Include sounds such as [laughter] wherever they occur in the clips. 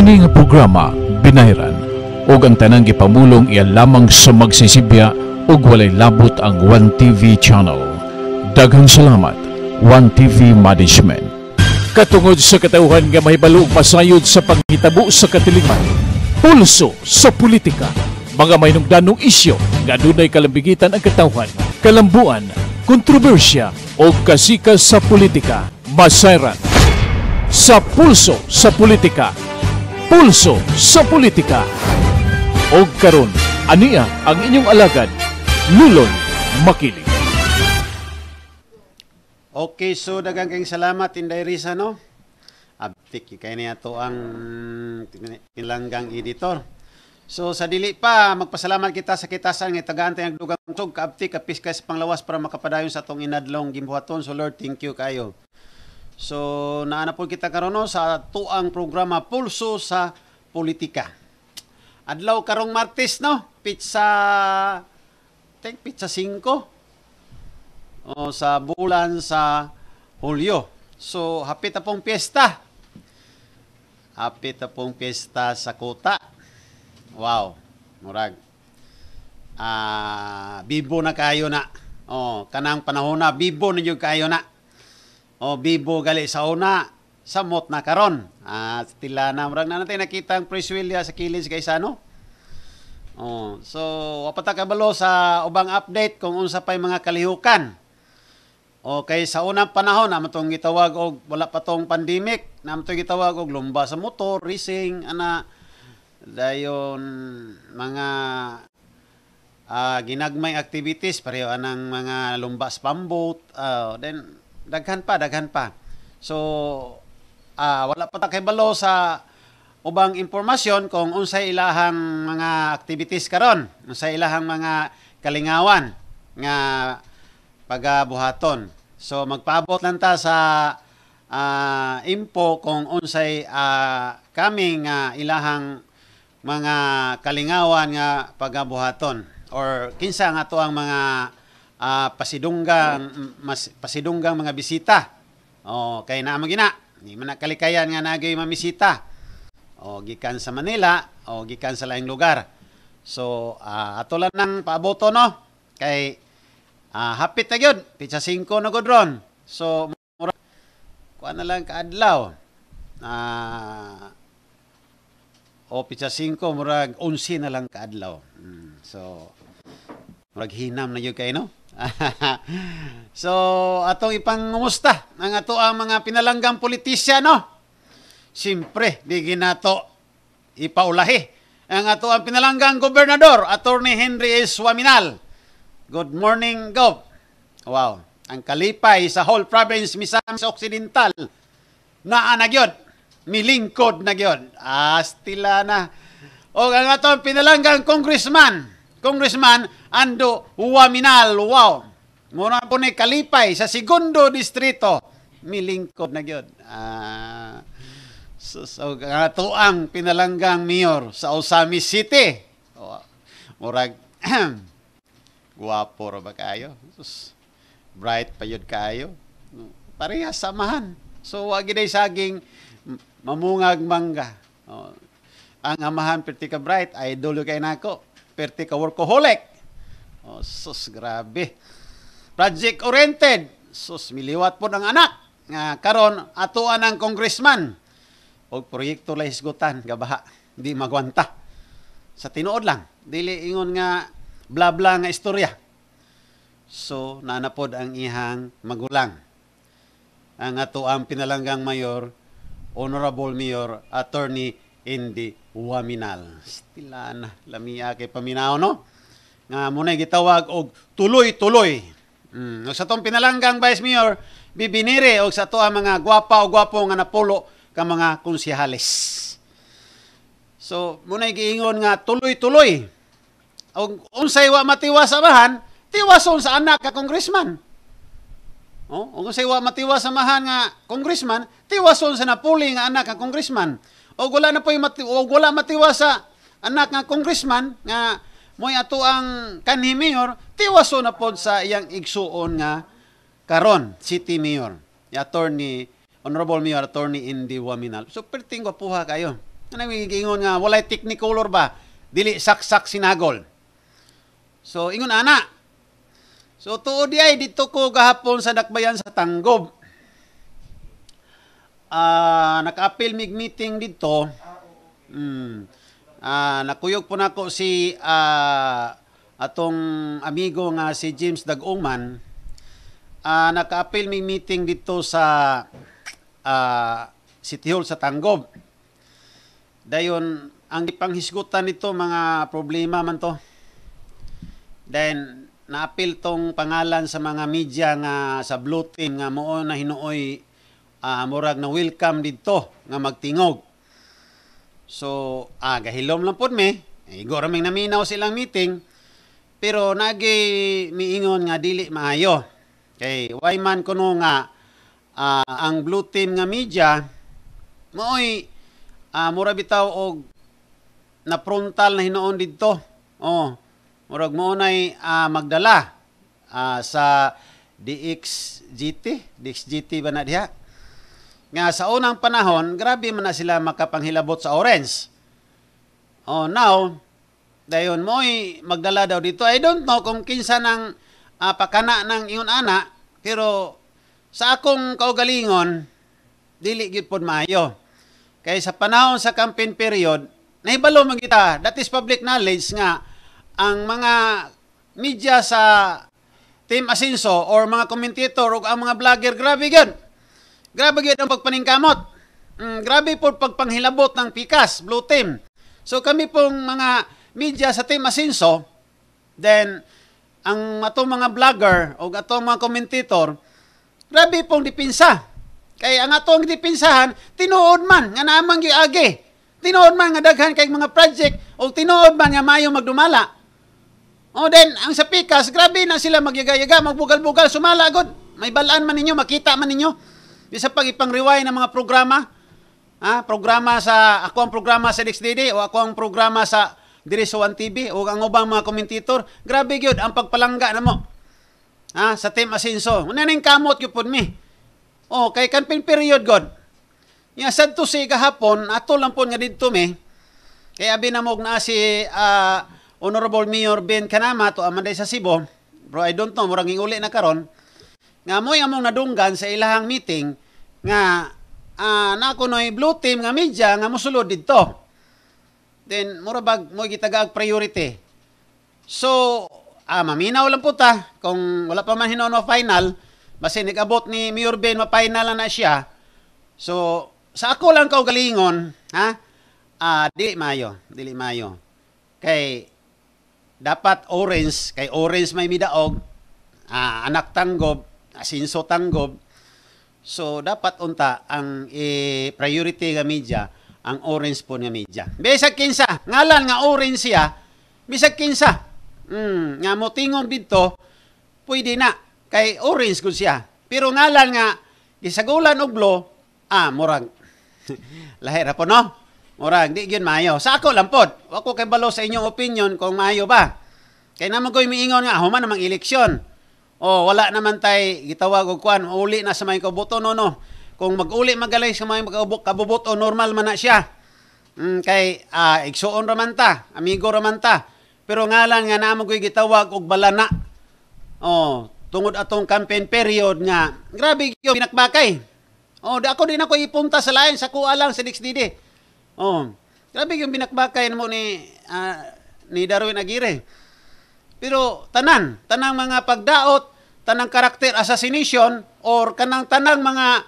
Kini nga programa binayran og ang tanang gipamulong iya lamang sa magsisibya ug walay labot ang One tv channel. Daghang salamat One tv Management. Katungod sa katawhan nga mahibalo ug pasayod sa panghitabo sa katiliman, pulso sa politika, mga mahinungdanong isyu nga dunay kalambigitan ang katawhan, kalambuan, kontrobersya o kasikas sa politika. Masayran sa pulso sa politika Pulso sa Politika. Og karon, aniya ang inyong alagad, Lulon Makilig. Okay, so dagang kayong salamat, Inday Risa, no? Abtik, kaya niya to ang tinilanggang editor. So sa dili pa, magpasalamat kita sa kitasan nga tagaantay ang dugang tog kaabti kapis kay sa panglawas para makapadayon sa atong inadlong gimbuhaton. So Lord, thank you kayo. So, naanapon kita karon no, sa tuang programa Pulso sa Politika. Adlaw karong Martes no, pizza think pizza 5 o, sa bulan sa Hulyo. So, happy na pong piyesta. Happy na pong piyesta sa kota. Wow, murag. Ah, bibo na kayo na. Oh, kanang panahon na bibo ninyo kayo na o bibo gali sa una sa mot na karon at ah, tila na murag na natay nakita ang press Willia sa kilis kay sano oh so wapata kabalo sa ubang update kung unsa pay mga kalihukan Okay, sa unang panahon, naman itong gitawag og wala pa tong pandemic, naman itong gitawag og lumba sa motor, racing, ana, dayon mga uh, ginagmay activities, pareho anang mga lumba sa pambot, uh, then Daghan pa, daghan pa. So, uh, wala pa ta kay balo sa ubang impormasyon kung unsay ilahang mga activities karon, unsay ilahang mga kalingawan nga pagabuhaton. So magpaabot lang ta sa uh, ah, info kung unsay uh, ah, kaming uh, ilahang mga kalingawan nga pagabuhaton or kinsa nga to ang mga uh, ah, pasidunggang mm, mas, pasidunggang mga bisita. Oh, kay naa magina. Ni man kalikayan nga nagay mamisita. Oh, gikan sa Manila, oh, gikan sa laing lugar. So, uh, ato lang nang paaboto no kay uh, hapit na gyud, pitsa 5 na gud ron. So, mura kuan na lang kaadlaw. Ah uh, oh, o pitsa 5 murag 11 na lang kaadlaw. Mm, so, murag hinam na gyud kay no. [laughs] so, atong ipangumusta ng ato ang mga pinalanggang politisya, no? Siyempre, di ginato ipaulahi ang ato ang pinalanggang gobernador, Attorney Henry S. Waminal. Good morning, Gov. Wow, ang kalipay sa whole province Misamis Occidental na anagyod, milingkod na gyud. Astila na. O ang ato ang pinalanggang congressman, Congressman Ando Waminal. Wow. Muna po ni Kalipay sa segundo distrito. Milingkod na gyud. Ah, so, so ang pinalanggang mayor sa Osami City. Oh, murag [clears throat] guwapo ra ba kayo? Sus, bright pa yun kayo. Parehas samahan. So wag gyud saging mamungag mangga. Oh, ang amahan pretty ka Bright, idol kay nako. Duterte ka workaholic. Oh, sus, grabe. Project-oriented. Sus, miliwat po ng anak. Nga, karon atuan ang congressman. O proyekto lay isgutan, gabaha. Hindi magwanta. Sa tinuod lang. Dili ingon nga bla-bla nga istorya. So, nanapod ang ihang magulang. Ang atuang pinalanggang mayor, Honorable Mayor Attorney Indy waminal. Stila na, lamia kay paminaw, no? Nga muna gitawag og tuloy-tuloy. Mm. Sa tong pinalanggang Vice Mayor, bibinire og sa to ang mga gwapa o gwapo nga napulo ka mga konsihales. So, muna giingon nga tuloy-tuloy. Og unsay wa matiwas amahan, tiwas sa anak ka congressman. Oh, og unsay wa matiwas amahan nga congressman, tiwas sa napuli nga anak ka congressman. O wala na po mati o wala matiwasa anak nga congressman nga moy ato ang kanhi mayor tiwaso na pod sa iyang igsuon nga karon city mayor ni attorney honorable mayor attorney Indy Waminal. So perting ko puha kayo. Ano ingon nga walay technicolor ba dili saksak sinagol. So ingon ana. So tuod di ay dito ko gahapon sa Dakbayan sa Tanggob uh, naka-appeal mig meeting dito. Mm. Uh, nakuyog po nako si uh, atong amigo nga si James Dagungman. Uh, naka-appeal mig meeting dito sa uh, City Hall sa Tanggob. Dayon ang ipanghisgutan nito mga problema man to. Then naapil tong pangalan sa mga media nga sa blue team nga mo na hinuoy uh, murag na welcome dito nga magtingog. So, ah, gahilom lang pod me. Eh, igo e, raming naminaw silang meeting. Pero nagi miingon nga dili maayo. Kay why man kuno nga uh, ang blue team nga media mooy uh, mura bitaw og na frontal na hinoon didto. Oh, murag mo nay uh, magdala uh, sa DXGT, DXGT ba na diha? nga sa unang panahon, grabe man na sila makapanghilabot sa orange. Oh, now, dayon mo'y magdala daw dito. I don't know kung kinsa ng uh, ah, pakana ng iyon ana, pero sa akong kaugalingon, dili gyud pod maayo. Kay sa panahon sa campaign period, nahibalo man kita. That is public knowledge nga ang mga media sa Team Asinso or mga commentator o ang mga vlogger, grabe gyud Grabe gyud ang pagpaningkamot. Mm, grabe po pagpanghilabot ng pikas, blue team. So kami pong mga media sa Team Asinso, then ang ato mga vlogger o ato mga commentator, grabe pong dipinsa. Kay ang ato ang dipinsahan, tinuod man nga naamang giagi. Tinuod man nga daghan kay mga project o tinuod man nga mayo magdumala. O then, ang sa pikas, grabe na sila magyagayaga, magbugal-bugal, sumala agad. May balaan man ninyo, makita man ninyo. Di pag ipang rewind ng mga programa, ha? programa sa, ako ang programa sa NXDD o ako ang programa sa Diri sa tv o ang ubang mga komentator, grabe gyud ang pagpalangga na mo. Ah, sa Team Asenso. Una na ning kamot gyud pud mi. Oh, kay kan period god. Ya sad to say gahapon, ato lang pud nga didto mi. Kay abi na mo na si uh, Honorable Mayor Ben Kanama to amanday sa Cebu. Bro, I don't know, murang uli na karon nga mo'y among nadunggan sa ilahang meeting nga uh, na ako blue team nga media nga musulod dito. Then, mura bag mo'y gitagaag priority. So, ah, maminaw lang po ta, kung wala pa man hinoon final basi nag-abot ni Mayor Ben, ma-final na siya. So, sa ako lang kaugalingon, ha? Ah, dili mayo, dili mayo. Kay, dapat orange, kay orange may midaog, ah, anak tanggob, asinso tanggob. So dapat unta ang eh, priority nga media ang orange po nga media. Bisag kinsa, ngalan nga orange siya, bisag kinsa. Mm, nga motingon dito, pwede na kay orange gud siya. Pero ngalan nga gisagulan og blo, ah murag [laughs] lahira po no. Murag di gyud maayo. Sa ako lang pod, ko kay balo sa inyong opinion kung maayo ba. Kay namo koy miingon nga human namang eleksyon. Oh, wala naman tay gitawag og kuan, uli na sa may kabuto no no. Kung mag-uli magalay sa may kabubuto, normal man na siya. Mm, kay uh, ah, igsuon raman ta, amigo raman ta. Pero lang nga naamo ko'y gitawag og balana. Oh, tungod atong campaign period nga grabe gyud pinakbakay. Oh, di ako din ako ipunta sa lain sa kuha lang sa DXDD. Oh. Grabe yung binakbakay mo ni uh, ni Darwin Aguirre. Pero tanan, tanang mga pagdaot, tanang karakter assassination, or kanang tanang mga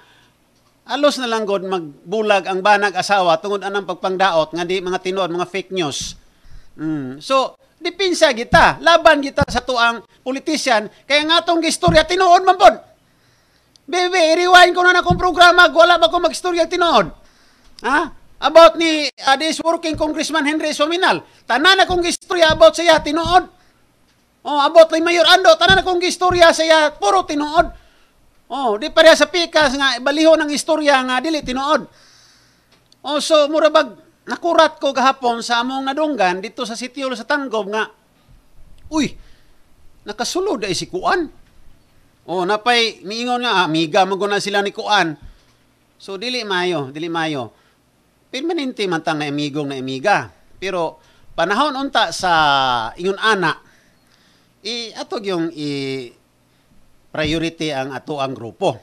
alos na lang god magbulag ang banag asawa tungod anang pagpangdaot nga di mga tinuod mga fake news. Mm. So, dipinsa kita, laban kita sa tuang politician kaya nga tong istorya tinuod man pod. Bebe, rewind ko na na kong programa, wala ba ko magistorya tinuod? Ha? About ni uh, this working congressman Henry Suminal. Tanan akong istorya about siya tinuod. Oh, abot ni Mayor Ando, tanan akong istorya saya, puro tinuod. Oh, di pareha sa pikas nga baliho ng istorya nga dili tinuod. Oh, so mura bag nakurat ko gahapon sa among nadunggan dito sa sitio sa Tanggom nga uy, nakasulod ay si Kuan. Oh, napay miingon nga amiga ah, maguna sila ni Kuan. So dili mayo, dili mayo. Permanente man tang na amigong na amiga. Pero panahon unta sa ingon anak i atog yung i priority ang ato ang grupo.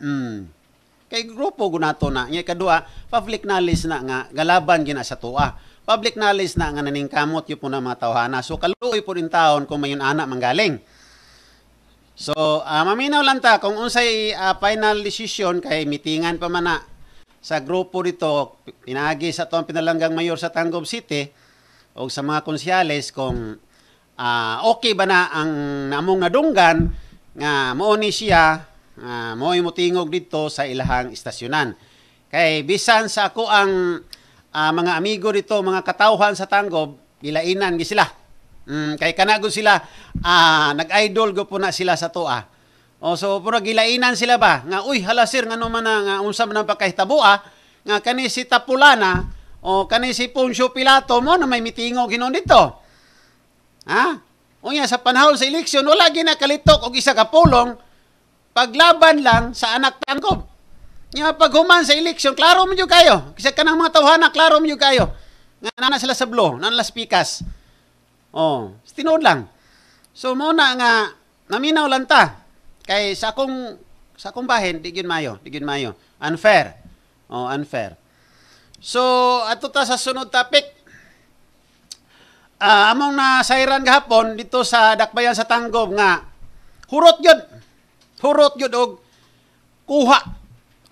Mm. Kay grupo gunato na, nya kadua public knowledge na nga galaban gina sa tua. Public knowledge na nga kamot yo po na mga tawhana. So kaluoy po rin taon kung mayon ana manggaling. So, uh, maminaw lang ta kung unsay uh, final decision kay mitingan pa man sa grupo dito, pinaagi sa tong pinalanggang mayor sa Tanggob City o sa mga konsyales kung uh, okay ba na ang namong nadunggan nga mo ni siya nga mao mo tingog dito sa ilahang istasyonan. Kay bisan sa ako ang uh, mga amigo dito, mga katawhan sa Tanggob, gilainan gi sila. Mm, kay kanago sila uh, nag-idol go po na sila sa toa. O so pura gilainan sila ba nga uy hala sir ngano man nga unsa man ang pakahitabo ah, nga kani si Tapulana o kani si Poncio Pilato mo na may mitingog hinon dito. Ha? Unya sa panahon sa eleksyon wala ginakalitok og isa ka pulong paglaban lang sa anak tangkob. Nga paghuman sa eleksyon, klaro mo kayo. Kasi kanang mga tawhana, klaro mo kayo. Nga nana sila sa blo, nana las pikas. Oh, tinood lang. So muna na nga naminaw lang ta. Kay sa akong sa akong bahin, di gyud mayo, di gyud mayo. Unfair. Oh, unfair. So ato ta sa sunod topic uh, among nasairan gahapon dito sa Dakbayan sa Tanggob nga hurot yun. Hurot yun og kuha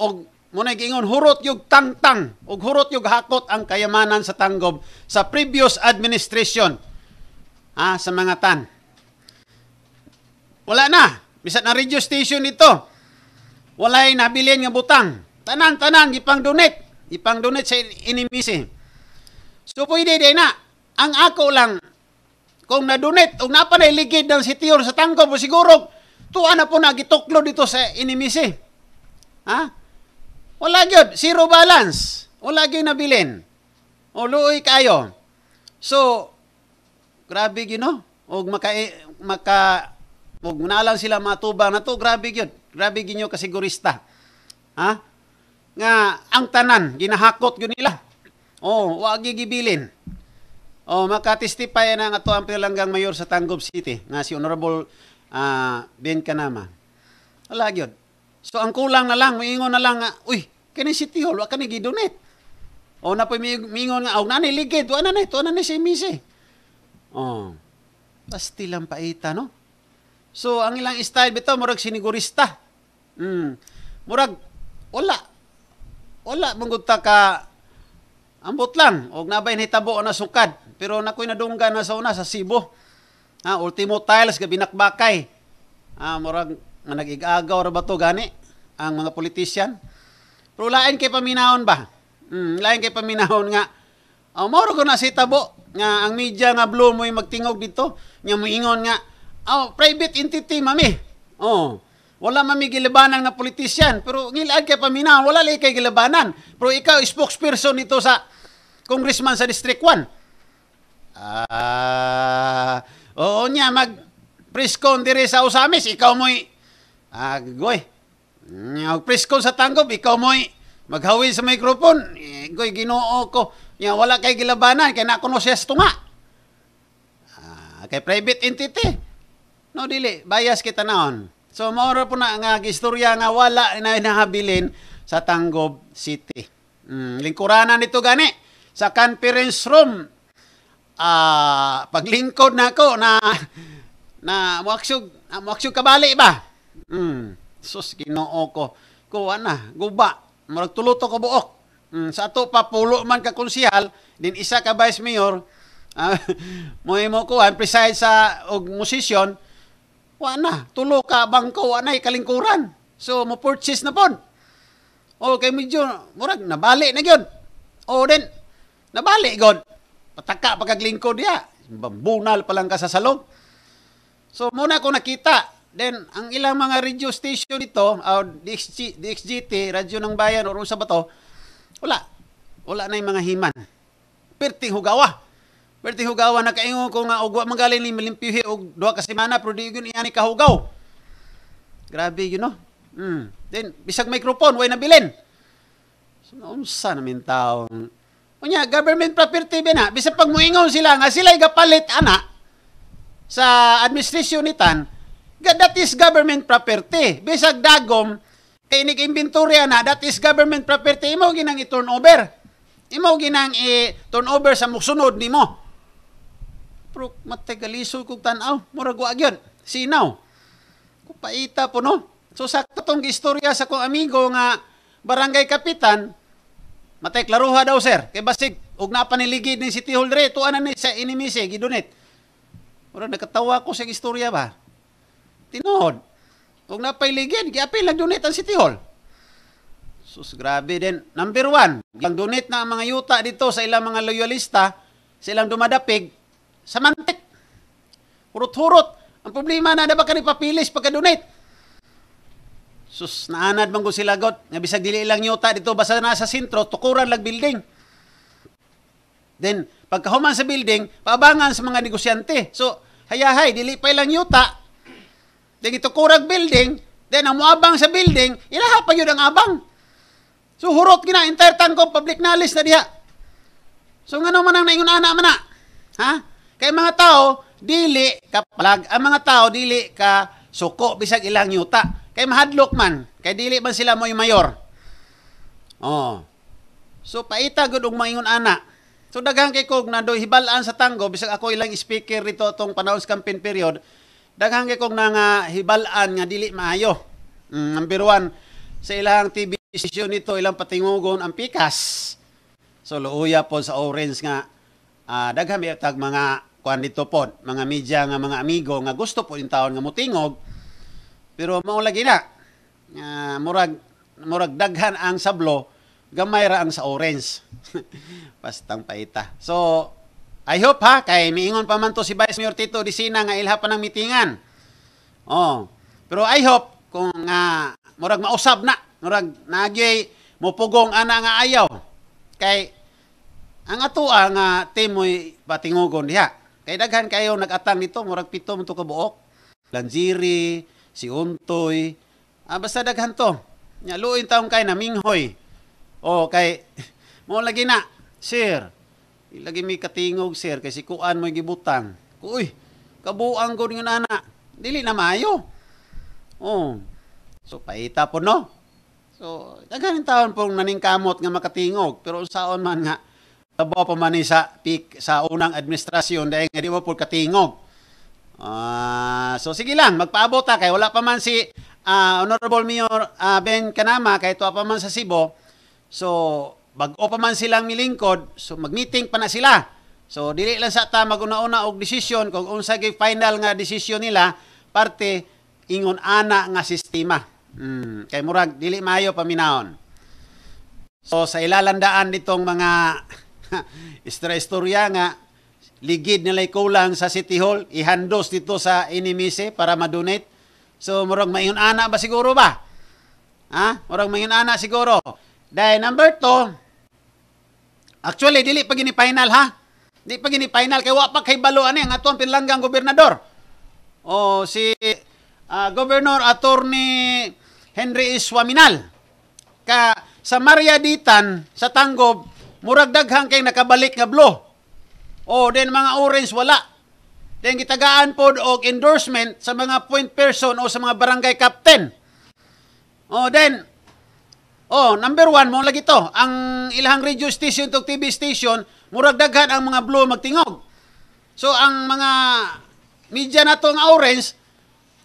og muna giingon hurot yung tangtang og hurot yung hakot ang kayamanan sa tanggob sa previous administration ha, ah, sa mga tan. Wala na. Bisan na radio station ito. Walay nabilin nga butang. Tanan-tanan, ipang donate. Ipang donate sa inimisi. So pwede din na ang ako lang, kung nadunit, kung napanay ligid ng sitiyor sa tangko mo, siguro, tuwa na po nagituklo dito sa inimisi. Ha? Wala gyud, zero balance. Wala gyud nabilin. O luoy kayo. So, grabe gyud no? Og maka maka og nalang sila matubang na to, grabe gyud. Grabe ginyo kasigurista. Ha? Nga ang tanan ginahakot gyud nila. Oh, wa gibilin. Oh, makatestify na nga to ang pilanggang mayor sa Tanggob City nga si Honorable uh, Ben Kanama. Wala gyud. So ang kulang na lang, miingon na lang nga, uy, kani City Hall, wa kani gidonate. O na po miingon nga, og nani ligid, wa na ni, to na ni si Misi. Oh. Pasti lang paita no. So ang ilang style bitaw murag sinigurista. Mm. Murag wala wala manggunta ka ambot lang og nabay ni tabo na sukad pero nakoy na nadunggan na sa una sa Cebu. Ha, ultimo tiles ga binakbakay. Ah, murag nagigagaw ra ba to gani ang mga politician. Pero lain kay paminahon ba? Mm, lain kay paminahon nga Oh, moro ko na si Tabo nga ang media nga blow mo magtingog dito nga moingon nga oh, private entity mami. Oh. Wala mami gilabanan nga politician pero ngilaan kay paminahon wala lay kay gilabanan. Pero ikaw spokesperson nito sa congressman sa District 1. Ah, oo nya mag preskon diri sa Usamis, ikaw mo'y agoy. Ah, mag preskon sa Tanggob, ikaw mo'y maghawi sa microphone. Goy, ginoo ko. Nya wala kay gilabanan, kay na kuno no sesto nga. Ah, kay private entity. No, dili, bias kita naon. So, maura po na nga istorya nga wala na nahabilin sa Tanggob City. Mm, lingkuranan nito gani sa conference room uh, paglingkod na ako na na muaksog muaksog kabali ba mm sus Ginoo ko ko ana guba murag tuluto ko buok mm, sa ato pa pulo man ka konsyal din isa ka vice mayor uh, [laughs] mo imo kuan preside sa og musisyon wa na tulo ka bangko wa na kalingkuran so mo purchase na pon okay kay medyo murag nabali na gyud oh din nabali gyud Pataka pagkaglingkod ya. Bambunal pa lang ka sa salong. So, muna ko nakita. Then, ang ilang mga radio station dito, uh, ah, DXG, DXGT, Radyo ng Bayan, or sa ba to, wala. Wala na yung mga himan. Perting hugawa. Perting hugawa, nakaingon ko nga, ugwa magaling ni Malimpihi, og duha ka semana, pero di yun iyan kahugaw. Grabe, you know. Mm. Then, bisag microphone, way nabilin. So, naunsa namin taong Unya, government property ba na? Bisa pag muingaw sila nga, sila gapalit, ana, sa administration ni Tan, that is government property. Bisag dagom, kay nag-inventory na, that is government property, imo ginang i-turn over. Imo ginang i-turn over sa musunod nimo. Pero matigaliso kong tanaw, murag wa yun, sinaw. Kupaita po no. So sakto tong istorya sa kong amigo nga barangay kapitan, Matay klaruha daw sir. Kay basig og napaniligid ni City Hall dire tuanan ni sa inimise gidunit. Mura nakatawa ko sa istorya ba. Tinuod. Kung napailigid, giapil lang donate ang City Hall. Sus, grabe din. Number one, ang donate na ang mga yuta dito sa ilang mga loyalista, sa ilang dumadapig, sa mantik. Hurot-hurot. Ang problema na, na ba ka papilis pagka-donate? Sus, naanad man ko sila got. Nga bisag dili ilang yuta dito basta na sa sentro, tukuran lag building. Then, pagkahuman sa building, paabangan sa mga negosyante. So, hayahay, dili pa ilang yuta. Then, itukurag building. Then, ang muabang sa building, ilahapan yun ang abang. So, hurot gina, entire town ko, public knowledge na diha. So, nga man ang naingon ana man na. Ha? Kay mga tao, dili ka palag. Ang mga tao, dili ka suko, bisag ilang yuta. Kay mahadlok man, kay dili man sila mo mayor. Oh. So paita gud og mangingon ana. So daghang kay kog nandoy hibalaan sa tango bisag ako ilang speaker rito tong panahon sa campaign period. Daghang kay kog nga hibalaan nga dili maayo. Mm, number one, sa ilang TV station nito ilang patingugon ang pikas. So luuya po sa orange nga uh, ah, daghang tag mga kuan dito po, mga media nga mga amigo nga gusto po yung taon nga mutingog pero mao lagi na uh, murag murag daghan ang sablo gamay ra ang sa orange. Pastang [laughs] paita. So I hope ha kay miingon pa man to si Vice Mayor Tito di sina nga ilha pa ng mitingan. Oh. Pero I hope kung nga uh, murag mausab na, murag nagay mupugong ana nga ayaw. Kay ang atoa nga timoy patingugon diha. Kay daghan kayo nagatang nito murag pitom to kabuok buok. Lanjiri, si Untoy. Ah, basta daghan to. Nya luoy taong kay na minghoy. O kay [laughs] mo lagi na, sir. Ilagi mi katingog sir kay si kuan mo gibutang. Uy, kabuang gud nga ana. Dili na maayo. Oh. So paita po no. So daghan taon pong kamot nga makatingog pero saon man nga Tabo pa man sa pik sa unang administrasyon dahil nga di mo po katingog. Ah, so sige lang, magpaabot ta kay wala pa man si uh, Honorable Mayor uh, Ben Kanama kay tuwa pa man sa Cebu. So bag-o pa man silang milingkod, so magmeeting pa na sila. So dili lang sa ta maguna-una og desisyon kung unsa gyud final nga desisyon nila parte ingon ana nga sistema. Mm, kay murag dili maayo paminahon. So sa ilalandaan nitong mga [laughs] istorya nga ligid nila kulang sa City Hall, ihandos dito sa inimise para ma-donate. So, murag maingon ana ba siguro ba? Ha? Murag maingon ana siguro. Dahil number two, actually, dili pa gini final ha? Di pa gini final, kay wa pa kay balo ani ang atong pinlanggang gobernador. O si uh, Governor Attorney Henry Iswaminal. E. Ka sa Maria Ditan sa Tanggob, murag daghang kay nakabalik nga blow o, oh, den mga orange, wala. Den gitagaan po og endorsement sa mga point person o sa mga barangay captain. Oh, den Oh, number one mo lagi to. Ang ilang radio station to TV station, murag daghan ang mga blue magtingog. So ang mga media nato nga orange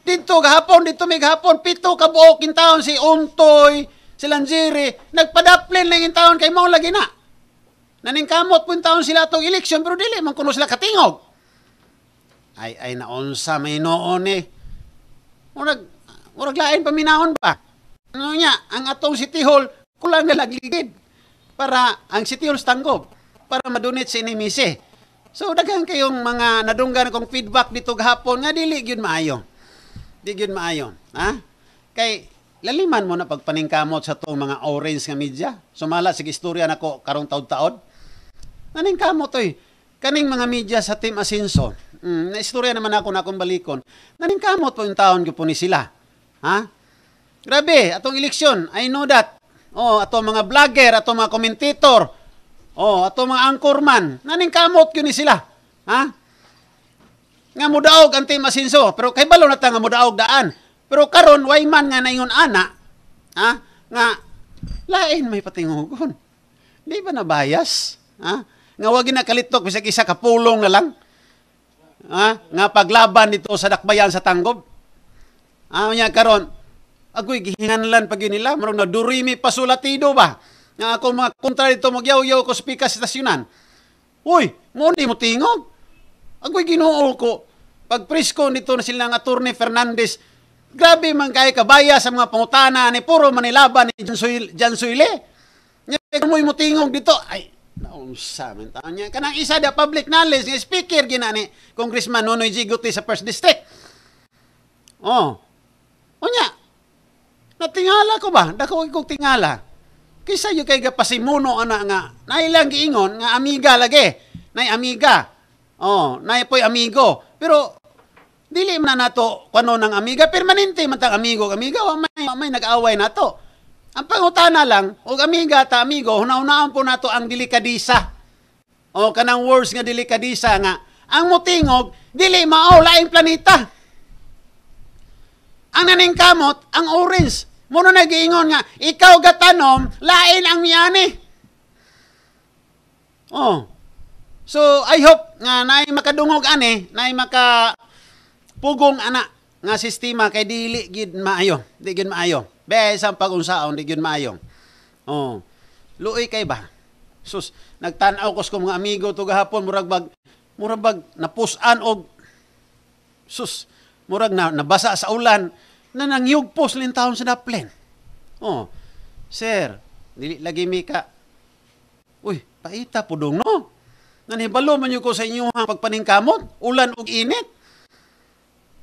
dito gahapon dito may gahapon pito ka buok in town si Untoy, si Lanjiri, nagpadaplin lang in town kay mo lagi na. Naningkamot po taon sila itong eleksyon, pero dili, man kuno sila katingog. Ay, ay, naunsa may noon eh. Murag, murag lain paminahon ba? Ano niya, ang atong City Hall, kulang na lagligid para ang City Hall stangob, para madunit sa inimisi. So, daghan kayong mga nadunggan kong feedback dito gahapon, nga dili, yun maayo. Di yun maayo. Ha? Kay, laliman mo na pagpaningkamot sa tong mga orange nga media. Sumala, sige, istorya na ko karong taon-taon. Aning kamo to eh. Kaning mga media sa Team Asinso, mm, istorya naman ako na akong balikon, naning kamot po yung taon ko ni sila. Ha? Grabe, atong eleksyon, I know that. Oh, atong mga vlogger, atong mga commentator, oh, atong mga anchorman, naning kamot ko ni sila. Ha? Nga mudaog ang Team Asinso, pero kay balo na ta nga mudaog daan. Pero karon why man nga naingon ana, ha? Nga lain may patingugon. Di ba na bias? Ha? nga wag na kalitok bisag isa ka pulong na lang. Ha? Nga paglaban nito sa dakbayan sa tanggob. Ah, nya karon, agoy gihinganlan pag yun nila, marong na durimi pasulatido ba? Nga ako mga kontra dito magyaw-yaw ko sa pika stasyonan. Uy, nguni mo tingog. Agoy ginoo ko. Pag presko nito na sila ng attorney Fernandez, grabe man kay kabaya sa mga pangutana ni puro manilaban ni Jansuile. Jansuile. Nga, mo tingog dito. Ay, naunsa man taon niya kanang isa da public knowledge nga speaker gina ni Congressman Nonoy Jiguti sa 1st district oh unya natingala ko ba dako ko tingala kaysa yung kay gapasimuno ana nga nailang giingon nga amiga lagi nay amiga oh nay poy amigo pero dili man na nato kuno ng amiga permanente man tag amigo amiga wa may, may nag-away nato ang pangutana lang, o amiga ta amigo, hunahunaan po nato ang delikadisa. O kanang words nga delikadisa nga, ang mutingog, dili mao laing planeta. Ang naning kamot, ang orange. Muna nagiingon nga, ikaw gatanom, lain ang miyani. Oh. So, I hope nga naay makadungog ani, naay maka pugong ana nga sistema kay dili gid maayo, Dili gid maayo. Besang pagunsaon, di yun maayong. Oh. Luoy kay ba? Sus, nagtanaw ko sa mga amigo to gahapon, murag bag, murag bag, napusan og, sus, murag na, nabasa sa ulan, na nangyugpos lintahon sa daplen. Oh, sir, dili lagi mi ka. Uy, paita pudong no. Nanhibalo man yun ko sa inyo ang pagpaningkamot, ulan og init.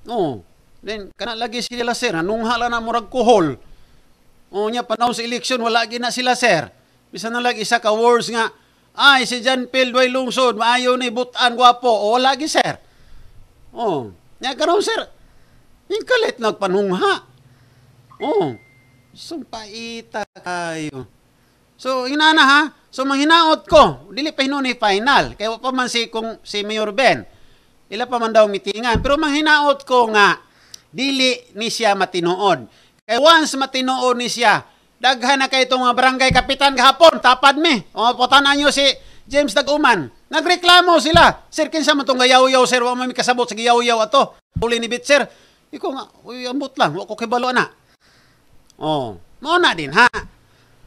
No. Oh, then, kana lagi sila sir, hanunghala na murag kuhol. O oh, nya panahon sa election, wala gina sila sir. Bisan na lang isa ka words nga ay si John Phil way lungsod maayo ni butan gwapo o oh, wala gi sir. Oh, nya karon sir. Ing kalit nagpanungha. Oh. Sumpaita kayo. So inana ha, So manghinaot ko, dili pa ni final. Kaya pa man si kung si Mayor Ben. Ila pa man daw mitingan, pero manghinaot ko nga dili ni siya matinuod. Kay eh, once matinuon ni siya, daghan na kay itong barangay kapitan gahapon, tapad me. O putanan nyo si James Daguman. Nagreklamo sila. Sir, kinsa man itong gayaw-yaw, sir, wala may kasabot sa gayaw-yaw ato. Uli ni Bit, sir. Ikaw nga, uy, ambot lang, wako ko kibalo na. Oh, mao na din ha.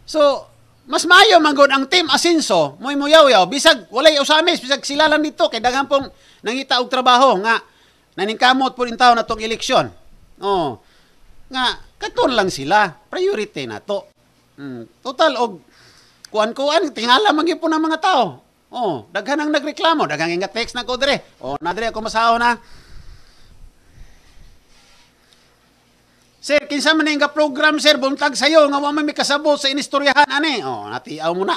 So, mas maayo manggod ang team Asinso, moy muyaw-yaw, bisag walay usamis, bisag sila lang dito kay daghan pong nangita og trabaho nga naningkamot pud intaw natong eleksyon. Oh. Nga Katon lang sila. Priority na to. Mm, total og kuan-kuan tingala man gyud ng mga tao. Oh, daghan ang nagreklamo, daghan nga text na ko dire. Oh, nadre ako masaho na. Sir, kinsa man nga program sir buntag sayo nga wa man mi kasabot sa inistoryahan ani. Oh, natiaw mo na.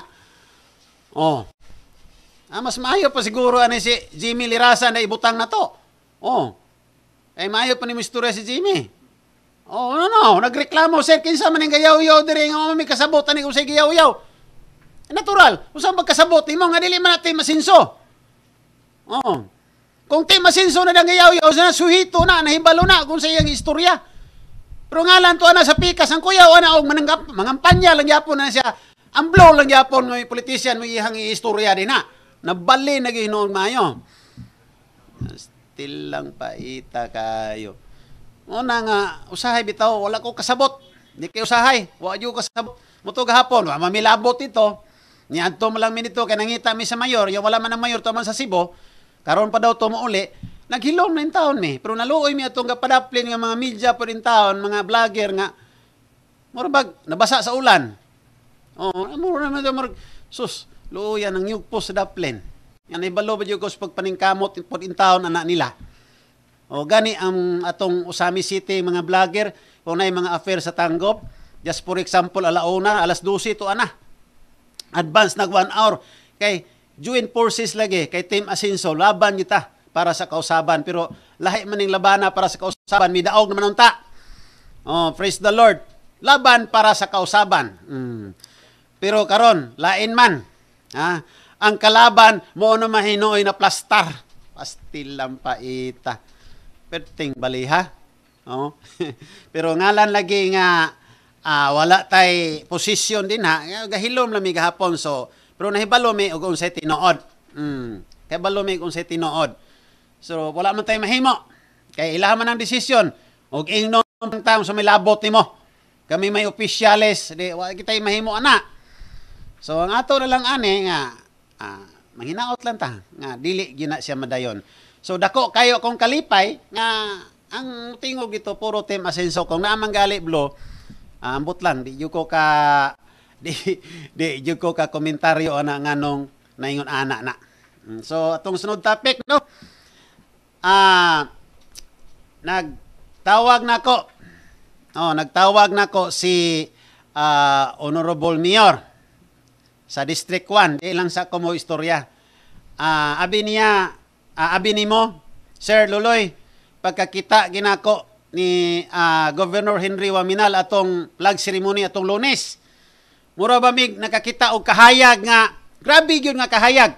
Oh. Ah, mas maayo pa siguro ani si Jimmy Lirasa na ibutang na to. Oh. Ay eh, maayo pa ni Mr. si Jimmy. Oh, no, no, nagreklamo sir kinsa man ang gayaw-yaw diri Oh, may kasabot ani usay gayaw-yaw. Eh, natural, usang magkasabot imo nga dili man natin masinso. Oh. Kung ti masinso na gayaw yaw na suhito na nahibalo na kung sa iyang istorya. Pero nga lang to ana sa pikas ang kuya ana og mananggap mangampanya lang yapon na siya. Ang blow lang yapon ng politician mo ihang istorya din na. Nabali na ginoon mayo. Still lang paita kayo. Una nga, usahay bitaw, wala ko kasabot. ni kay usahay, wala ko kasabot. Muto gahapon, wala mamilabot ito. Ni Anto mo lang minito, kay nangita mi sa mayor, yo wala man ang mayor, tuman sa Cebu, karon pa daw to mo uli, naghilom na in taon mi. Pero naluoy mi atong kapadaplin nga mga media po in taon, mga vlogger nga, murabag, nabasa sa ulan. oh mura naman ito, murag, sus, luoyan ang post sa daplin. Yan, ibalo ba yung pagpaningkamot in taon, ana nila. O gani ang atong Usami City mga vlogger kung nay mga affair sa tanggop. Just for example, alauna, alas 12 to ana. Advance nag 1 hour. Kay join forces lagi kay Team Asinso laban kita para sa kausaban pero lahi man ning labana para sa kausaban midaog naman unta. Oh, praise the Lord. Laban para sa kausaban. Mm. Pero karon, lain man. Ha? Ang kalaban mo no mahinoy na plastar. Pastil lang paita perting baliha. No? [laughs] Pero ngalan lagi nga uh, wala tay posisyon din ha. Gahilom lami gahapon so pero nahibalo mi og unsay tinuod. Mm. Nahibalo mi og unsay tinuod. So wala man tay mahimo. Kay ilaha man ang desisyon og ingnom tawo sa may labot nimo. Kami may opisyales di wa kita mahimo ana. So ang ato na lang ani nga uh, manghinaot lang ta nga dili gina siya madayon. So dako kayo kung kalipay nga ang tingog ito puro team asenso kung naamang gali blo uh, ah, ambot lang di ko ka [laughs] di di ko ka komentaryo ana nganong naingon ana na. Mm, so atong sunod topic no. Ah uh, nagtawag nako. Oh, nagtawag nako si uh, Honorable Mayor sa District 1, di lang sa komo Istorya. Uh, abi niya Aabi nimo, Sir Luloy, pagkakita ginako ni uh, Governor Henry Waminal atong flag ceremony atong Lunes. Mura ba mig nakakita og kahayag nga grabe gyud nga kahayag.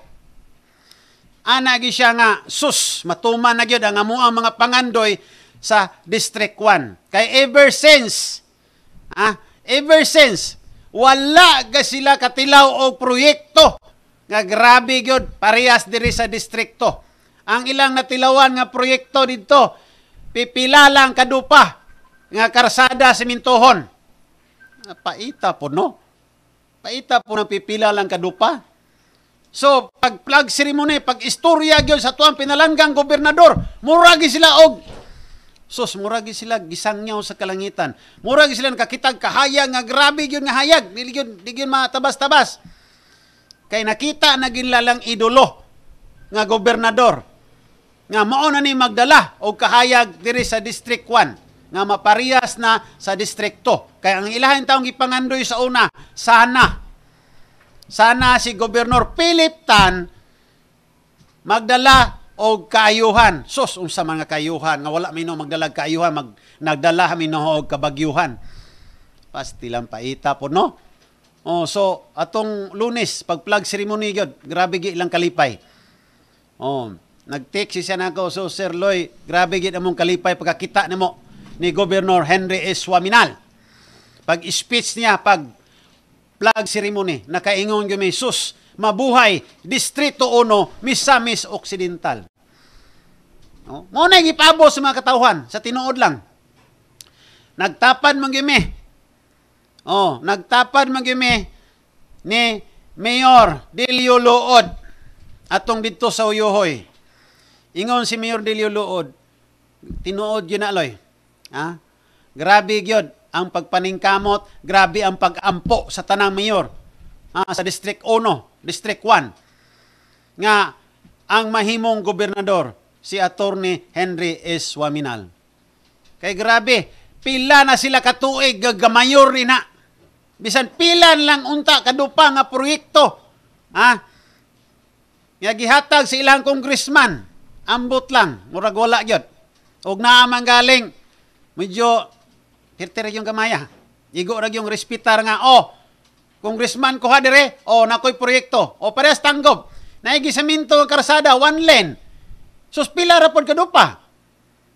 Ana gi siya nga sus matuman na gyud ang amo mga pangandoy sa District 1. Kay ever since ah ever since wala ga sila katilaw og proyekto nga grabe gyud parehas diri sa distrikto ang ilang natilawan nga proyekto dito pipila lang kadupa nga karsada simintohon paita po no paita po ng pipila lang kadupa so pag plug ceremony pag istorya gyud sa tuang pinalanggang gobernador muragi sila og sus muragi sila gisangyaw sa kalangitan muragi sila nakakitag kahayag nga grabe gyud nga hayag dili gyud di gyud matabas-tabas kay nakita na ginlalang idolo nga gobernador nga mao na ni magdala og kahayag diri sa District 1 nga maparias na sa District 2. Kay ang ilahan taong gipangandoy sa una, sana sana si Gobernador Philip Tan magdala og kaayuhan. Sus, unsa man nga kaayuhan nga wala may mino magdala kaayuhan, mag nagdala no og kabagyuhan. Pasti lang paita po no. Oh, so atong Lunes pag plug ceremony gyud, grabe gi ilang kalipay. Oh, Nag-text siya na ako, so Sir Loy, grabe gid among kalipay pagkakita nimo ni Governor Henry S. Waminal. Pag speech niya, pag flag ceremony, nakaingon gyud may mabuhay Distrito 1, Misamis Occidental. No? Mo na gipabo sa mga katawhan sa tinuod lang. Nagtapad man gyud Oh, nagtapad man gyud ni Mayor Delio Luod atong dito sa Uyuhoy. Ingon si Mayor Delio Luod, tinuod yun na aloy. Ha? Grabe gyud ang pagpaningkamot, grabe ang pagampo sa tanang mayor ha? sa District 1, District 1. Nga ang mahimong gobernador si Attorney Henry S. Waminal. Kay grabe, pila na sila katuig gagamayor ni na. Bisan pilan lang unta kadupa nga proyekto. Ha? Nga gihatag sa ilang congressman ambot lang, murag wala gyud. Og naa man galing medyo hirtir yung gamaya. Ah. Igo ra yung respetar nga oh congressman ko dire oh nakoy proyekto o oh, parehas tanggop naigi seminto karsada one lane suspila ra pod kadupa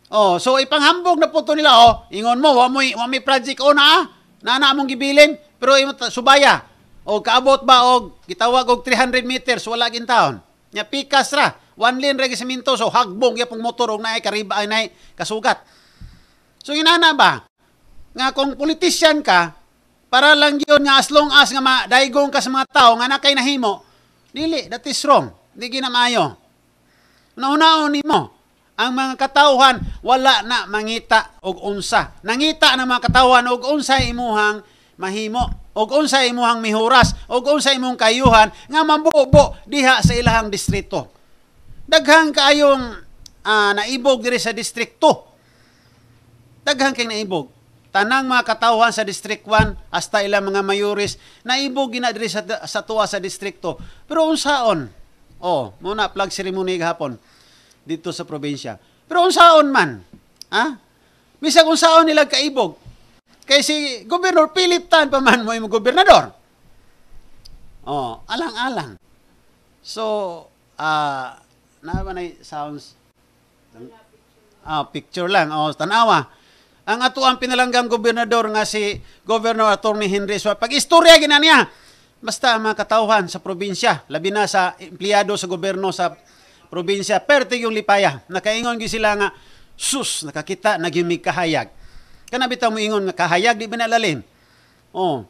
oh so ipanghambog na puto nila oh ingon mo wa mo wa may project o na na na among gibilin pero imo subaya o oh, kaabot ba og gitawag og 300 meters wala gin taon nya pikas ra One lane ra so hagbong yapong motor og naay kariba ay naay kasugat. So inana ba nga kung politician ka para lang yon nga as long as nga madaigong ka sa mga tao nga nakay nahimo dili that is wrong di ginamayo naunaon nimo ang mga katawhan wala na mangita og unsa nangita na mga katawhan og unsa imuhang mahimo og unsa imuhang mihuras og unsa imong kayuhan nga mambubo diha sa ilahang distrito Daghang kaayong uh, naibog diri sa District 2. Daghang kay naibog. Tanang mga katawhan sa District 1 hasta ilang mga mayores naibog gina diri sa sa tuwa sa District 2. Pero unsaon? Oh, muna plug ceremony gahapon dito sa probinsya. Pero unsaon man? Ha? Bisag unsaon nila kaibog. Kay si Gobernador Philip Tan pa man mo imong gobernador. Oh, alang-alang. So, ah uh, nabanay sounds ah, picture lang. Oh, tanawa. Ang atuang pinalanggang gobernador nga si Governor Attorney Henry Suárez, pag-istorya gina niya. Basta mga katauhan sa probinsya, labi na sa empleyado sa gobyerno sa probinsya, perte yung lipaya. Nakaingon gi sila nga, sus, nakakita, nagimig kahayag. Kanabita mo ingon nga kahayag, di binalalim. Oh.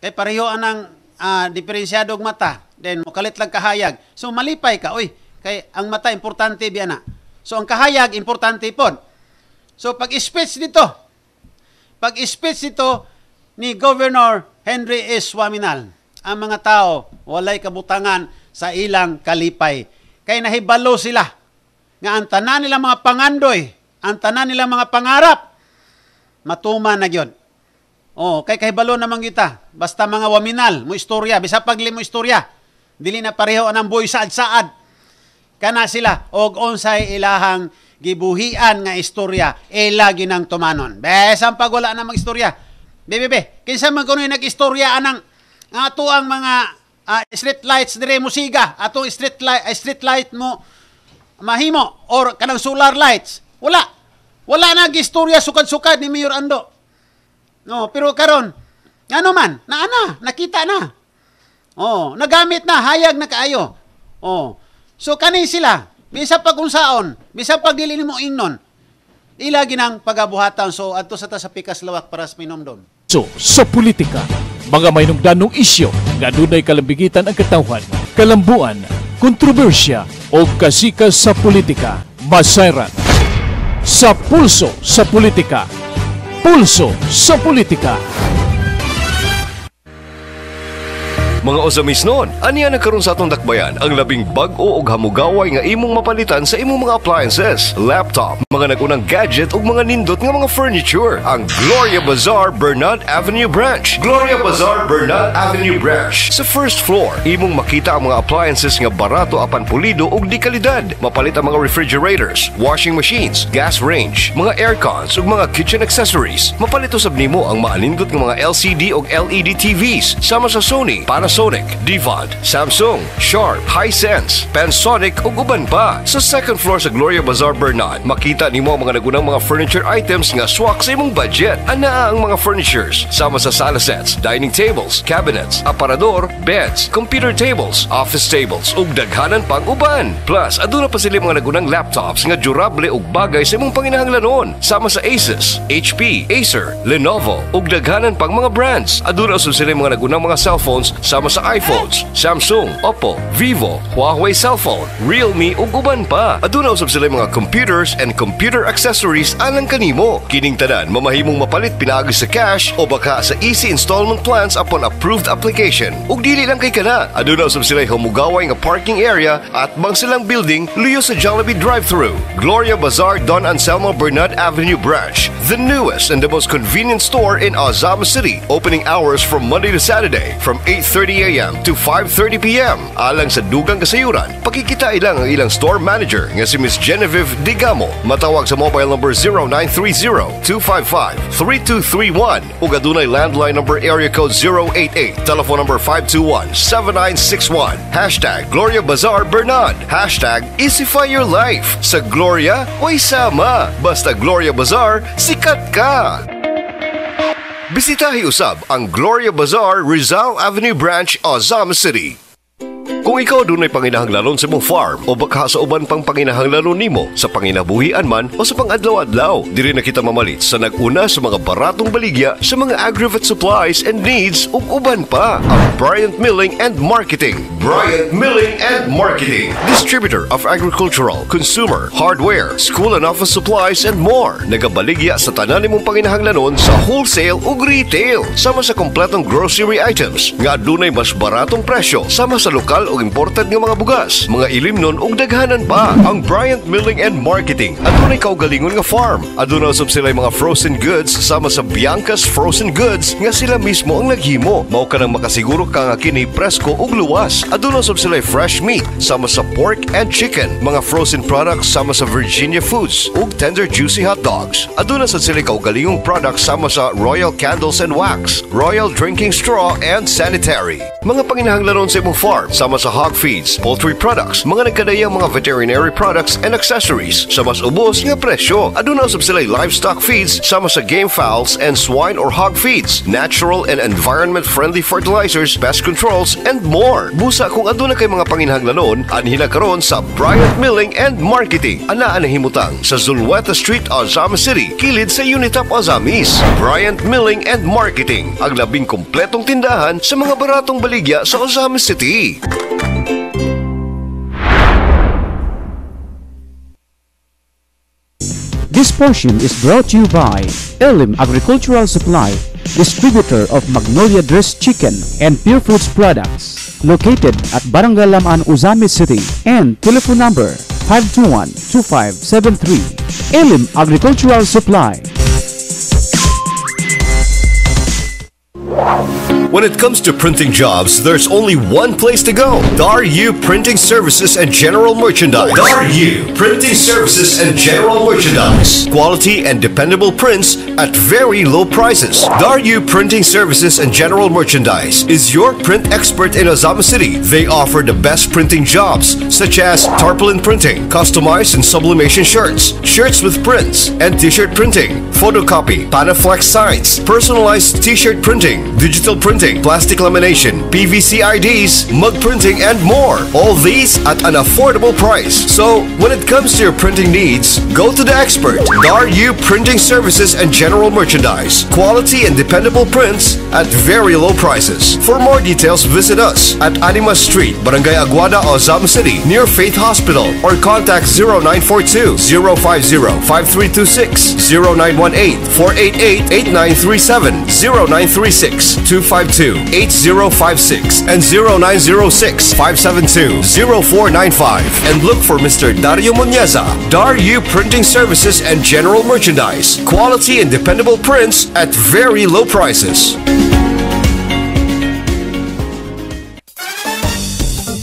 Kay pareho anang uh, ah, diferensyadong mata, then mukalit lang kahayag. So malipay ka, oy, Kay ang mata importante bi ana. So ang kahayag importante pod. So pag speech dito, pag speech dito ni Governor Henry S. Waminal, ang mga tao walay kabutangan sa ilang kalipay. Kay nahibalo sila nga ang tanan nila mga pangandoy, ang tanan nila mga pangarap matuma na gyud. Oh, kay kahibalo naman kita. Basta mga waminal, mo istorya, bisa pagli mo istorya. Dili na pareho anang boy saad-saad. Kana sila og unsay ilahang gibuhian nga istorya ila e ginang tumanon. Besan pag wala na magistorya. Bebebe, kinsa man kuno nag istorya anang ato ang mga uh, street lights dire mo siga atong street light uh, street light mo mahimo or kanang solar lights. Wala. Wala na istorya sukad-sukad ni Mayor Ando. No, pero karon ano man, ana nakita na. Oh, nagamit na hayag na kaayo. Oh, So kani sila, bisan pag unsaon, bisan pag dili nimo ingnon, ila ginang pagabuhatan so adto sa ta sa pikas lawak para sa minomdom. So sa politika, mga may nugdanong isyu nga dunay kalambigitan ang katawhan, kalambuan, kontrobersya o kasikas sa politika, masayran. Sa pulso sa politika, pulso sa politika. Mga Ozamis noon, aniya nagkaroon sa atong dakbayan ang labing bag-o og hamugaway nga imong mapalitan sa imong mga appliances, laptop, mga nagunang gadget ug mga nindot nga mga furniture. Ang Gloria Bazaar Bernard Avenue Branch. Gloria Bazaar Bernard Avenue Branch. Sa first floor, imong makita ang mga appliances nga barato apan pulido ug di kalidad. Mapalit ang mga refrigerators, washing machines, gas range, mga aircons ug mga kitchen accessories. Mapalito sab nimo ang maanindot nga mga LCD ug LED TVs sama sa Sony para Panasonic, Divod, Samsung, Sharp, Hisense, Panasonic ug uban pa. Sa second floor sa Gloria Bazaar Bernard, makita nimo ang mga nagunang mga furniture items nga swak sa imong budget. Ana ang mga furnitures sama sa sala sets, dining tables, cabinets, aparador, beds, computer tables, office tables ug daghanan pang uban. Plus, aduna pa sila mga nagunang laptops nga durable ug bagay sa imong panginahanglanon sama sa Asus, HP, Acer, Lenovo ug daghanan pang mga brands. Aduna usab sila mga nagunang mga cellphones sama Sama sa iPhones, Samsung, Oppo, Vivo, Huawei cellphone, Realme ug uban pa. Aduna usab sila mga computers and computer accessories alang kanimo. Kining tanan mamahimong mapalit pinaagi sa cash o baka sa easy installment plans upon approved application. Ug dili lang kay kana. Aduna usab sila humugaway nga parking area at bang silang building luyo sa Jollibee drive-thru. Gloria Bazaar Don Anselmo Bernard Avenue branch, the newest and the most convenient store in Azam City. Opening hours from Monday to Saturday from 8:30 3am to 5.30pm alang sa dugang kasayuran. Pakikita ilang ang ilang store manager nga si Ms. Genevieve Digamo. Matawag sa mobile number 0930-255-3231 o gadunay landline number area code 088 telephone number 521-7961 hashtag Gloria Bazaar Bernard hashtag Isify Your Life sa Gloria o isama basta Gloria Bazaar sikat ka! Bisitahi usab ang Gloria Bazaar, Rizal Avenue Branch, Ozam City. Kung ikaw dunay panginahanglanon sa imong farm o baka sa uban pang panginahanglanon nimo sa panginabuhian man o sa pangadlaw-adlaw, diri na kita mamalit sa naguna sa mga baratong baligya sa mga agrivet supplies and needs ug uban pa. Ang Bryant Milling and Marketing. Bryant Milling and Marketing. Distributor of agricultural, consumer, hardware, school and office supplies and more. Nagabaligya sa tanan imong panginahanglanon sa wholesale ug retail sama sa kompletong grocery items nga dunay mas baratong presyo sama sa lokal ug imported nga mga bugas, mga ilimnon ug daghanan pa. Ang Bryant Milling and Marketing adunay kaugalingon nga farm. Aduna usab sila mga frozen goods sama sa Bianca's Frozen Goods nga sila mismo ang naghimo. Mao ka nang makasiguro ka nga kini presko ug luwas. Aduna usab sila fresh meat sama sa pork and chicken, mga frozen products sama sa Virginia Foods ug tender juicy hot dogs. Aduna sa sila kaugalingong products sama sa Royal Candles and Wax, Royal Drinking Straw and Sanitary. Mga panginahanglanon sa imong farm sama sa hog feeds, poultry products, mga nagkadayang mga veterinary products and accessories sa mas ubos nga presyo. Aduna sab sila livestock feeds sama sa game fowls and swine or hog feeds, natural and environment-friendly fertilizers, pest controls, and more. Busa kung aduna kay mga panginhanglanon, anhi na karon sa Bryant Milling and Marketing. Ana anahimutang sa Zulueta Street, Ozama City, kilid sa Unitap Ozamis. Bryant Milling and Marketing, ang labing kompletong tindahan sa mga baratong baligya sa Ozama City. This portion is brought to you by Elim Agricultural Supply, distributor of Magnolia Dress Chicken and Pure Foods products, located at Barangay Laman, Uzami City, and telephone number 521-2573. Elim Agricultural Supply When it comes to printing jobs, there's only one place to go. Daru Printing Services and General Merchandise. Daru Printing Services and General Merchandise. Quality and dependable prints at very low prices. Daru Printing Services and General Merchandise is your print expert in Azam City. They offer the best printing jobs such as tarpaulin printing, customized and sublimation shirts, shirts with prints, and t-shirt printing, photocopy, Panaflex signs, personalized t-shirt printing, printing, digital printing, plastic lamination, PVC IDs, mug printing, and more. All these at an affordable price. So, when it comes to your printing needs, go to the expert, Ru Printing Services and General Merchandise. Quality and dependable prints at very low prices. For more details, visit us at Anima Street, Barangay Aguada, Ozam City, near Faith Hospital, or contact 0942 050 5326 0918 488 8937 0936 256-252-8056 and 0906-572-0495 and look for Mr. Dario Munyeza, Dario Printing Services and General Merchandise. Quality and dependable prints at very low prices.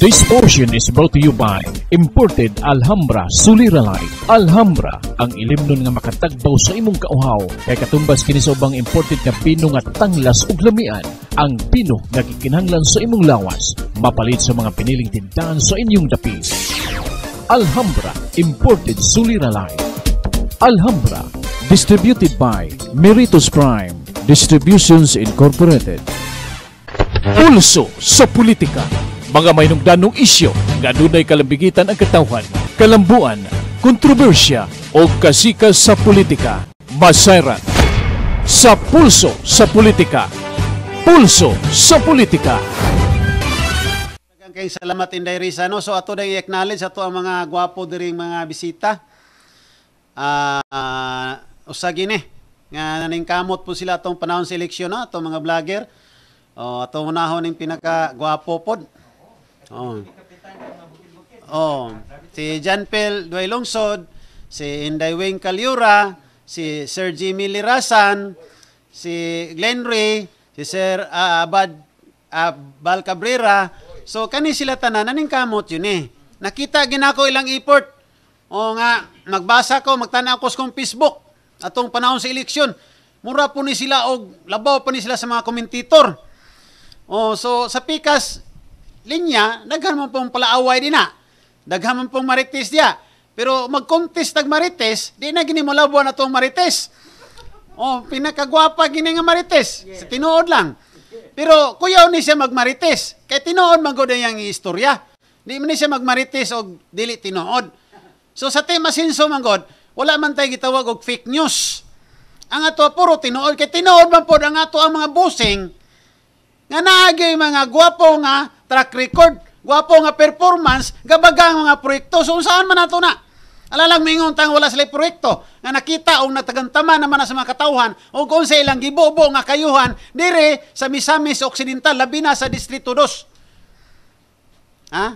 This portion is brought to you by Imported Alhambra Suliraline. Alhambra, ang ilim nun nga makatagbaw sa imong kauhaw. Kay katumbas kini sa ubang imported nga pino nga tanglas ug lamian. Ang pino nga gikinahanglan sa imong lawas, mapalit sa mga piniling tindahan sa inyong dapi. Alhambra Imported Suliraline. Alhambra, distributed by Meritus Prime Distributions Incorporated. Pulso sa politika mga maynungdan ng isyo nga dunay kalambigitan ang katawhan, kalambuan, kontrobersya o kasikas sa politika. Masayran sa pulso sa politika. Pulso sa politika. Dagang kay salamat Inday Risa no. So ato i acknowledge ato ang mga gwapo diring mga bisita. Ah uh, uh, usagi ni nga kamot po sila atong panahon sa eleksyon na atong mga vlogger. O, oh, ato unahon ning pinaka gwapo pod. Oh. Oh, si Janpel Duay Lungsod, si Inday Wing Kalyura, si Sir Jimmy Lirasan, si Glenn Ray, si Sir uh, Abad uh, Cabrera. So kani sila tanan aning kamot yun eh. Nakita ginako ilang effort. O nga magbasa ko, magtanaw ko sa kong Facebook atong panahon sa eleksyon. Mura po ni sila og labaw pa ni sila sa mga komentator. Oh, so sa Pikas linya, daghan man pong palaaway din na. Daghan man pong marites dia. Pero mag nag marites, di na gini malabuan atong marites. Oh, pinakagwapa gini nga marites. Yes. Sa tinuod lang. Pero kuyaw ni siya magmarites. Kay tinuod man gud ang istorya. Di man ni siya magmarites og dili tinuod. So sa tema sinso man god, wala man tay gitawag og fake news. Ang ato puro tinuod kay tinuod man pod ang ato ang mga busing nga naagay mga gwapo nga track record, gwapo nga performance, ang mga proyekto. So saan man nato na? Alalang mingon tang wala sila proyekto nga nakita og natagantama naman na sa mga katawhan o kung sa ilang gibobo nga kayuhan dire sa Misamis Occidental labi na sa Distrito 2. Ha?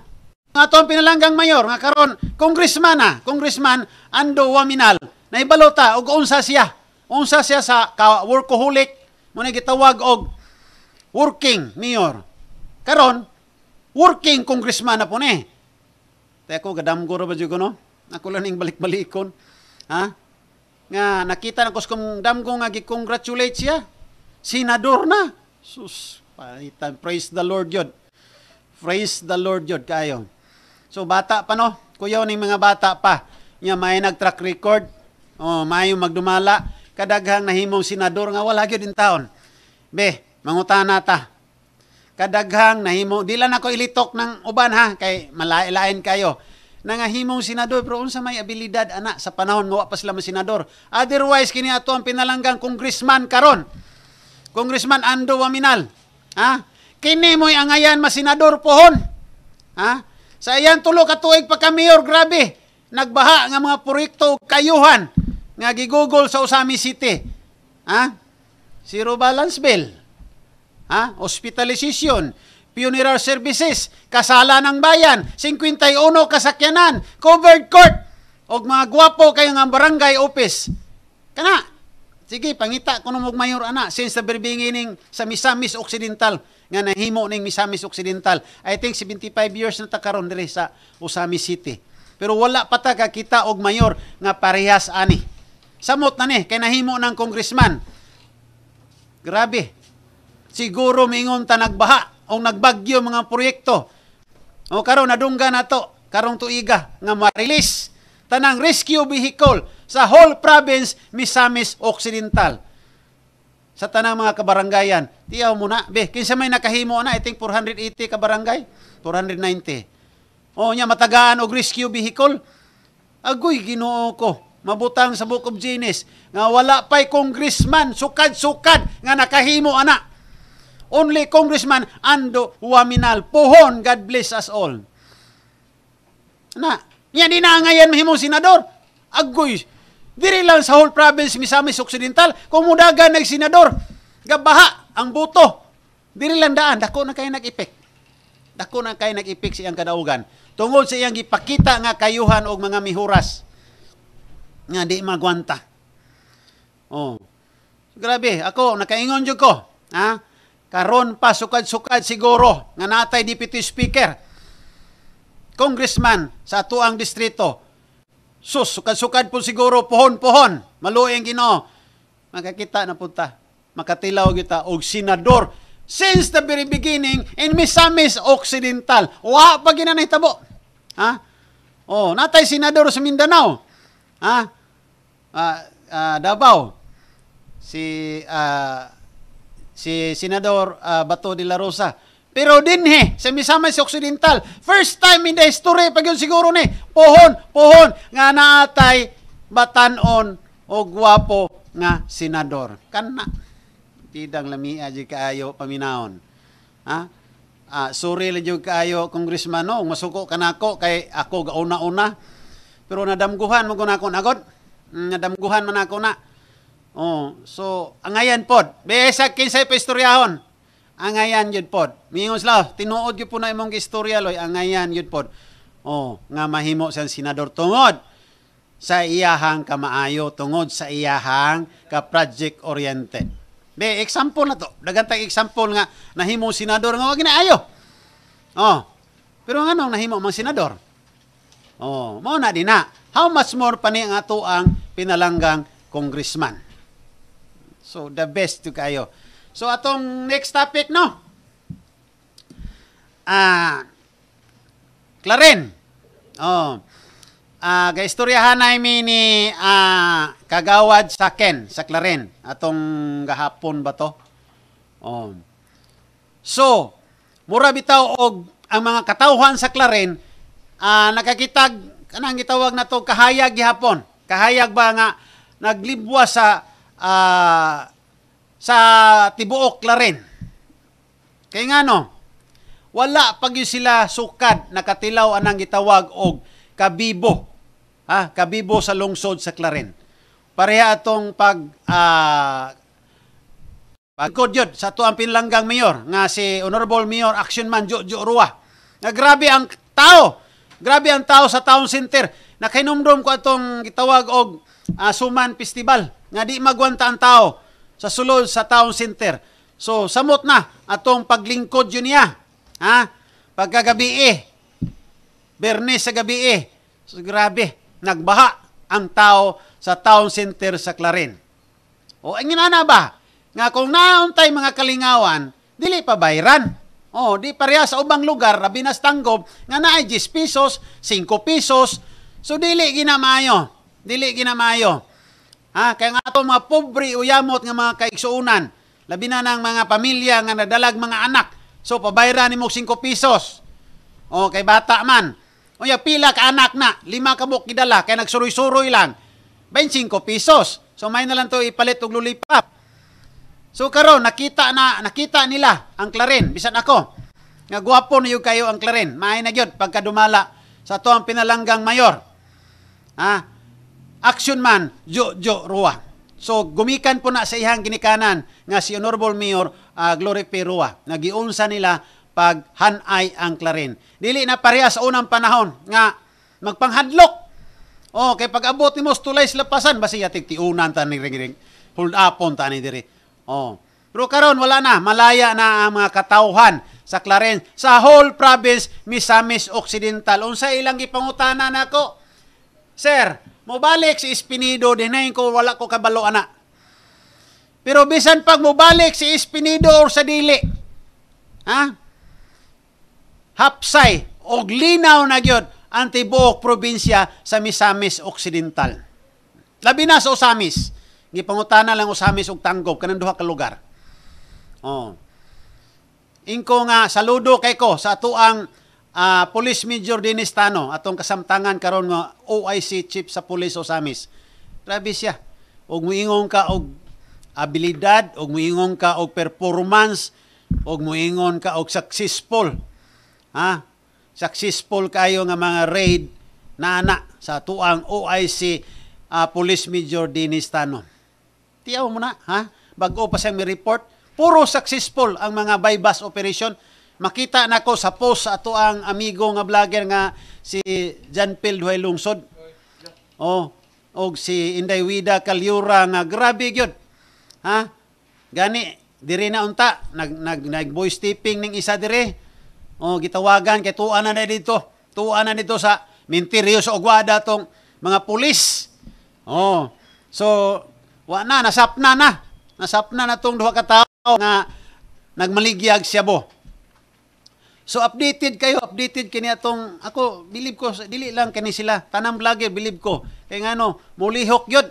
Nga atong pinalanggang mayor nga karon congressman na, congressman Ando Waminal na ibalota og unsa siya. Unsa siya sa workaholic mo gitawag og working mayor. Karon working congressman na po ni. Tayo gadam ko ba dyan no? Ako yung balik-balikon. Ha? Nga, nakita na ko kung dam ko nga gi-congratulate siya. Senador na. Sus, palitan. Praise the Lord yun. Praise the Lord yun kayo. So, bata pa no? Kuyaw ng mga bata pa. Nga, may nag-track record. O, oh, may magdumala. Kadaghang nahimong senador nga wala gyud in taon. Be, mangutana ta kadaghang nahimo dila na ko ilitok ng uban ha kay malain kayo nangahimong senador pero unsa may abilidad ana sa panahon mo pa sila man senador otherwise kini ato ang pinalanggang congressman karon congressman Ando Waminal ha kini moy angayan ma senador pohon ha sa ayan tulo ka tuig pa ka mayor grabe nagbaha nga mga proyekto kayuhan nga gigugol sa Usami City ha zero balance bill ha? hospitalization, funeral services, kasala ng bayan, 51 kasakyanan, covered court, og mga gwapo kayo nga barangay office. Kana, sige, pangita ko mo mayor ana since the beginning sa Misamis Occidental nga nahimo ning Misamis Occidental. I think 75 years na ta karon diri sa Usami City. Pero wala pa ta kakita og mayor nga parehas ani. Samot na ni kay nahimo ng congressman. Grabe siguro mingon ta nagbaha o nagbagyo mga proyekto. O karon nadungga na to, karong tuiga nga ma-release tanang rescue vehicle sa whole province Misamis Occidental. Sa tanang mga kabarangayan, tiyaw mo na, beh, kinsa may nakahimo na, I think 480 kabarangay, 490. O nya matagaan og rescue vehicle. Agoy Ginoo ko, mabutang sa Book of Genesis nga wala pay congressman sukad-sukad nga nakahimo ana Only Congressman Ando Waminal. Pohon, God bless us all. Na, yan inaangayan mahimo senador. Agoy, diri lang sa whole province Misamis Occidental, kumudagan nag senador. Gabaha ang buto. Diri lang daan, dako na kay nag-epek. Dako na kay nag-epek sa iyang kadaugan. Tungod sa iyang ipakita nga kayuhan og mga mihuras nga di magwanta. Oh. Grabe, ako nakaingon jud ko. Ha? Karon pa sukad-sukad siguro nga natay Deputy Speaker, Congressman sa atuang distrito. Sus, sukad-sukad po siguro, pohon-pohon, maluing gino. Makakita na punta, makatilaw kita og senador since the very beginning in Misamis Occidental. Wa pa ginanay tabo. Ha? Oh, natay senador sa Mindanao. Ha? Uh, uh, Davao. Si uh, si Senador uh, Bato de la Rosa. Pero din he, sa misamay sa Occidental, first time in the history, pag yun siguro ni, pohon, pohon, nga naatay, batanon, o gwapo nga senador. Kana, tidang lami aji ah, kaayo paminaon. Ha? Ah, sorry lang yung kaayo, congressman, no? masuko ka na ako, kay ako gauna-una. Pero nadamguhan mo ko na ako nagod, mm, nadamguhan man ako na. Oh, so ang ayan pod. Besa kinsay pa istoryahon. ayan jud pod. Mingos la, tinuod gyud po na imong istorya loy, ayan jud pod. Oh, nga mahimo sa senador tungod sa iyahang kamaayo tungod sa iyahang ka project oriented. Be example na to. Dagantay example nga nahimo senador nga wag na ayo. Oh. Pero ano nung nahimo mang senador. Oh, mo na din na. How much more pa ni ang ato ang pinalanggang congressman? So, the best to kayo. So, atong next topic, no? Ah, uh, Claren. Oh. Ah, uh, gaistoryahan na mi ni uh, Kagawad sa Ken, sa Claren. Atong gahapon ba to? Oh. So, mura bitaw og ang mga katawhan sa Claren uh, nakakitag kanang gitawag na to kahayag gihapon. Kahayag ba nga naglibwa sa uh, sa Tibuok la rin. Kaya nga no, wala pag sila sukad nakatilaw anang gitawag og kabibo. Ha, kabibo sa lungsod sa Claren. Pareha atong pag uh, ah, pagkod yun sa tuang pinlanggang mayor nga si Honorable Mayor Action Man Jojo Rua. Na grabe ang tao. Grabe ang tao sa town center. na Nakainumdum ko atong gitawag og uh, Suman Festival nga di magwanta ang tao sa sulod sa town center. So, samot na atong paglingkod yun niya. Ha? Pagkagabi eh. Bernes sa gabi eh. So, grabe, nagbaha ang tao sa town center sa Clarin. O, ang inana ba? Nga kung nauntay mga kalingawan, dili pa bayran. O, di pareha sa ubang lugar, rabi na stanggob, nga na 10 pesos, 5 pesos. So, dili ginamayo. Dili ginamayo. Ha? Kaya nga ito mga pobre uyamot nga mga kaiksuunan, labi na ng mga pamilya nga nadalag mga anak. So, pabayra ni mo 5 pesos. O, kay bata man. O, ya, pila ka anak na, lima ka mo kidala, kaya nagsuroy-suroy lang. 25 pesos. So, may na lang to ipalit og lulipap. So, karon nakita na, nakita nila ang klarin, bisan ako. Nga guwapo na yun kayo ang klarin. Maay na yun, pagka dumala sa to ang pinalanggang mayor. Ha? action man Jojo Roa. So gumikan po na sa ihang ginikanan nga si Honorable Mayor uh, Glory P. Roa nga giunsa nila pag hanay ang klarin. Dili na parehas unang panahon nga magpanghadlok. Oh, kay pag-abot nimo tulay lapasan basi ti unan ta ni ring hold up on ta ni diri. Oh. Pero karon wala na, malaya na ang mga katawhan sa Clarence sa whole province Misamis Occidental. Unsa ilang ipangutana nako? Na Sir, mobalik si Espinido, dinahin ko wala ko kabalo ana. Pero bisan pag mobalik si Espinido or sa dili, ha? Hapsay og linaw na gyud ang tibuok probinsya sa Misamis Occidental. Labi na sa Osamis. Gipangutana lang Osamis og Tanggop kanang duha ka lugar. Oh. Inko nga saludo kay ko sa atuang uh, Police Major Dennis Tano atong kasamtangan karon nga OIC Chief sa Police Osamis. Grabe siya. Og muingong ka og abilidad, og muingong ka og performance, og muingon ka og successful. Ha? Successful kayo nga mga raid na ana sa tuang OIC uh, ah, Police Major Dennis Tano. Tiyaw mo na, ha? Bago pa siyang may report, puro successful ang mga bypass operation makita nako sa post ato ang amigo nga vlogger nga si Jan Pil Duhay Lungsod. Oh, og si Inday Wida Kalyura nga grabe gyud. Ha? Gani diri na unta nag nag, nag voice tipping ning isa dire. Oh, gitawagan kay tuan na, na dito. Tuan na dito sa Minterios Ogwada tong mga pulis. Oh. So wa na nasapna na. Nasapna na tong duha ka tawo nga nagmaligyag siya bo. So updated kayo, updated kini atong ako believe ko dili lang kini sila tanang vlogger believe ko. Kay ngano, mulihok gyud.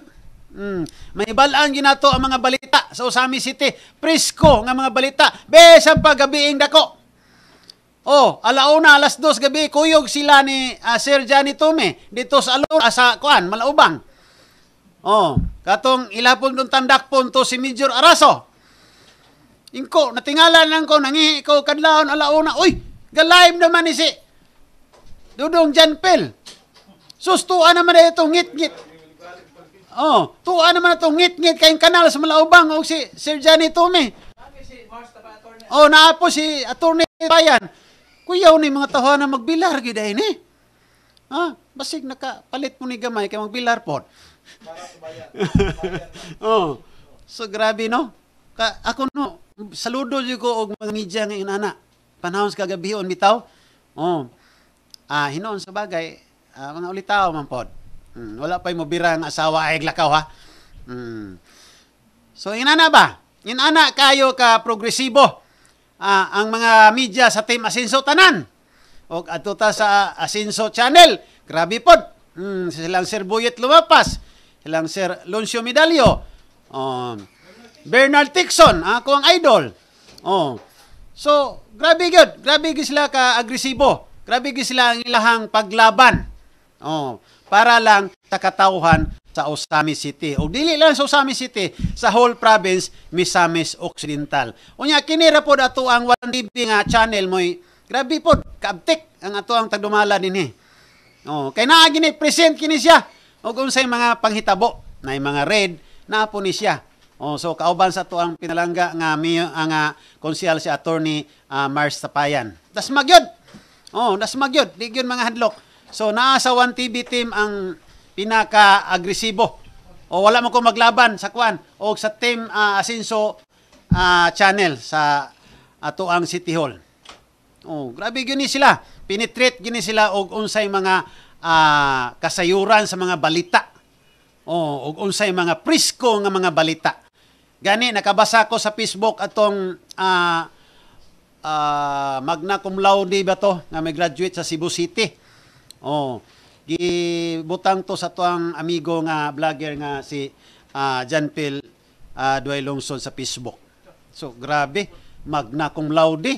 Mm. May balaan ginato ang mga balita sa Osami City. Presko nga mga balita. Besan pa dako. Oh, alauna, alas dos gabi, kuyog sila ni uh, Sir Johnny Tome dito sa Alora, sa Kuan, Malaubang. Oh, katong ilapon dun tandak punto si Major Araso. Inko, natingala lang ko, nangihi ko, kadlaon, alauna, uy, Galayim naman ni si Dudong Janpil. Sustuan naman na eh, itong ngit-ngit. Oh, tuan naman na itong ngit-ngit kayong kanal sa Malaubang o si Sir Johnny Tome. Oh, naapos si Attorney Bayan. Kuyaw ni mga tahanan na magbilar gid ay ni. Ha? Basig nakapalit mo ni gamay kay magbilar pod. [laughs] oh. So grabe no. Ka, ako no, saludo jud ko og mga media nga inana panahon sa kagabi on bitaw. Oh. Ah, hinoon sa bagay, ah, mga ulitaw man pod. Mm, wala pa'y mobira ang asawa ay glakaw ha. Mm. So inana ba? Inana kayo ka progresibo. Ah, ang mga media sa Team Asinso tanan. O adto ta sa Asinso Channel. Grabe pod. Mm, silang Sir Boyet lumapas. Silang Sir Luncio Medalio. Oh. Bernard Tixon, ako ang idol. Oh. So, Grabe gyud, grabe gyud sila ka agresibo. Grabe gyud sila ang ilahang paglaban. Oh, para lang takatauhan sa Osami City. O dili lang sa Osami City, sa whole province Misamis Occidental. Unya kinira pod ato ang 1TV nga channel moy. Grabe pod, kaabtik ang ato ang tagdumala dinhi. Eh. Oh, kay naa gini present kini siya. Og unsay mga panghitabo na mga red na ni siya. Oh, so kauban sa to ang pinalangga nga miyo ang ah, uh, konsyal si attorney uh, Mars Tapayan. Das magyod. Oh, das magyod. Di gyud mga hadlok. So naa sa 1 TV team ang pinaka-agresibo. O wala man ko maglaban sa kwan o sa team uh, Asinso uh, channel sa ato ang City Hall. Oh, grabe gyud ni sila. Pinitrate gyud ni sila og unsay mga uh, kasayuran sa mga balita. Oh, og unsay mga prisko nga mga balita. Gani, nakabasa ko sa Facebook atong uh, uh, magna cum laude ba to nga may graduate sa Cebu City. Oh, gibutang to sa tuang amigo nga vlogger nga si uh, ah, Janpil uh, Duay Longson sa Facebook. So grabe, magna cum laude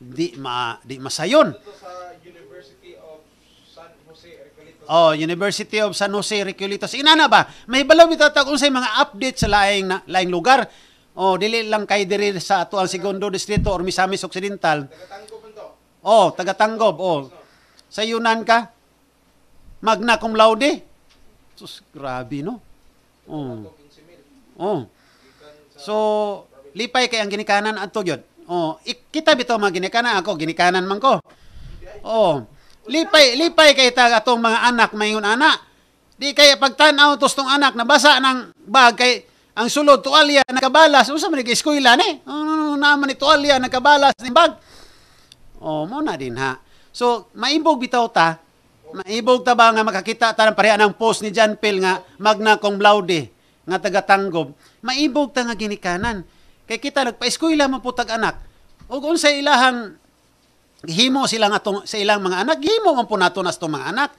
di ma di masayon. Ito sa University of San Jose Recoletos. Oh, University of San Jose Recoletos. Inana ba? May balaw bitatag unsay mga update sa laing na, laing lugar. Oh, dili lang kay diri sa ato ang segundo distrito or Misamis Occidental. Oh, tagatanggob. Oh. Sa Yunan ka? Magna cum laude. Sus, grabe no. Oh. Oh. So, lipay kay ang ginikanan ato gyud. Oh, ikita bitaw mga ginikanan ako, ginikanan man ko. Oh, Lipay, lipay kay ta atong mga anak mayon ana. Di kay pagtan-aw tostong anak nabasa ng bag kay ang sulod tuwalya nakabalas. Usa man kay eskwela ni. Oh, na man ni tuwalya nakabalas ni bag. Oh, mo na din ha. So, maibog bitaw ta. Maibog ta ba nga makakita ta ng pareha ng post ni John Pil nga magna kong laude nga taga Tanggob. Maibog ta nga ginikanan. Kay kita nagpa-eskwela man putag anak. Ug unsay ilahang Gihimo silang atong sa ilang mga anak, gihimo man po nato nas mga anak.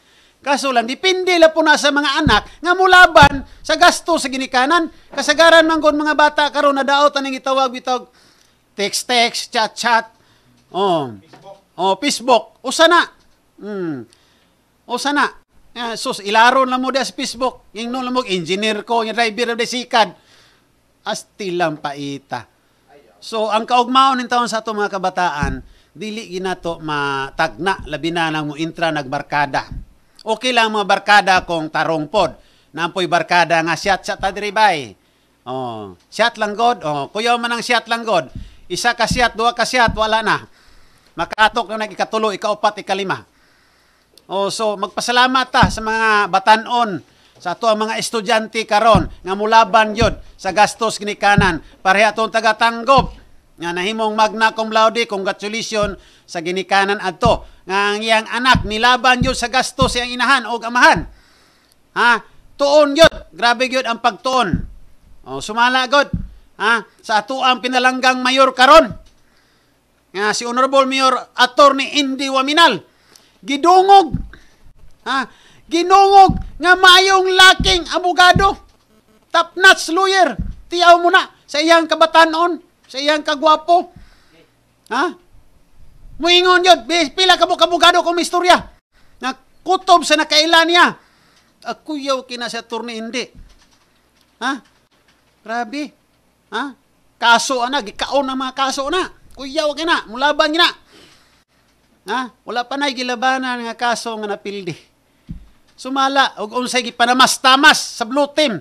Kaso lang dipindi la po na sa mga anak nga mulaban sa gasto sa ginikanan kasagaran man gon mga bata karon na daot aning itawag bitog text text chat chat oh Facebook. oh Facebook usa na mm usa na uh, sus ilaron lang mo da sa Facebook yung no lamog engineer ko yung driver de sikad asti lang paita so ang kaugmaon ng sa ato mga kabataan dili ginato matagna labi na nang mo intra nagbarkada. Okay lang mga barkada kung tarong pod. Nampoy barkada nga siat sa tadribay Oh, siat lang god. Oh, kuyaw man ang siat lang god. Isa ka siat, duha ka siat, wala na. Makatok na ikatulo, ikaupat, ikalima. Oh, so magpasalamat ta sa mga batanon sa ato ang mga estudyante karon nga mulaban yod sa gastos ni kanan pareha atong tagatanggop nga nahimong magna cum laude congratulation sa ginikanan adto nga ang iyang anak nilaban yun sa gasto sa iyang inahan o amahan ha tuon yun grabe yun ang pagtuon o sumala god ha sa ato ang pinalanggang mayor karon nga si honorable mayor attorney Indy Waminal gidungog ha ginungog nga mayong laking abogado top notch lawyer tiyaw mo na sa iyang kabataan on sa iyang kagwapo. Ha? Muingon yun. Pila ka mo kamugado kong istorya. Na kutob sa nakaila niya. Ako kina sa turni hindi. Ha? Grabe. Ha? Kaso ana, gikaon na mga kaso na. Kuyaw kina, mulaban kina. Ha? Wala pa na gilabanan nga kaso nga napildi. Sumala og unsay gipanamas-tamas sa blue team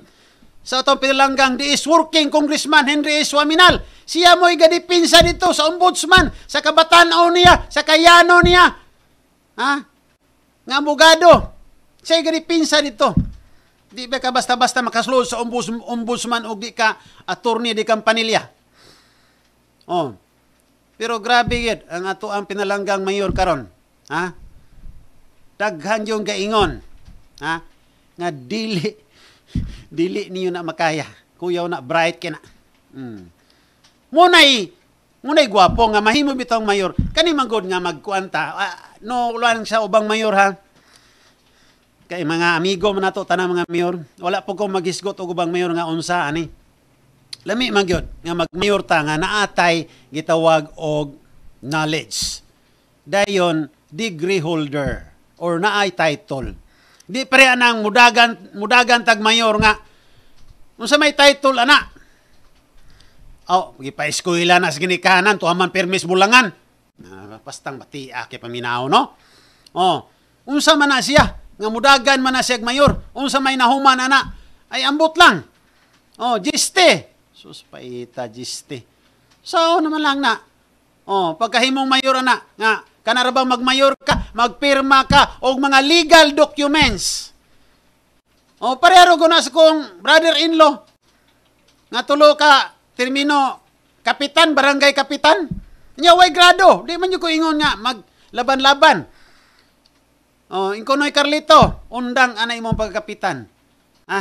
sa atong pinalanggang di is working congressman Henry S. Waminal. Siya mo'y gadipinsa dito sa ombudsman, sa kabatano niya, sa kayano niya. Ha? Nga abogado. Siya gadipinsa dito. Di ba ka basta-basta makaslod sa ombudsman o di ka attorney di kampanilya. Oh. Pero grabe gid ang ato ang pinalanggang mayor karon. Ha? Daghan yung gaingon. Ha? Nga dili [laughs] dili niyo na makaya. Kuyaw na bright kina. Mm. Munay munay gwapo nga mahimo bitong mayor. Kani manggod nga magkuanta. Uh, ah, no ulan sa ubang mayor ha. Kay mga amigo man nato tanang mga mayor, wala po ko magisgot og ubang mayor nga unsa ani. Lami man gyud nga magmayor ta nga naatay gitawag og knowledge. Dayon degree holder or naay title Di pare anang mudagan mudagan tag mayor nga unsa may title ana? Oh, gi gipaeskwela na sa ginikanan tuaman permis bulangan. Uh, pastang bati aki ah, paminaw no? Oh, unsa man na siya nga mudagan man na siya mayor, unsa may nahuman ana? Ay ambot lang. Oh, giste. Sus paita giste. So naman lang na. Oh, pagkahimong mayor ana nga Kana ra bang magmayor ka, magpirma ka og mga legal documents. O parero ko na sa kong brother-in-law nga tulo ka termino kapitan, barangay kapitan. Nya way grado, di man niyo ko ingon nga maglaban-laban. Oh, inkonoy Carlito, undang anay imong pagkapitan. Ha?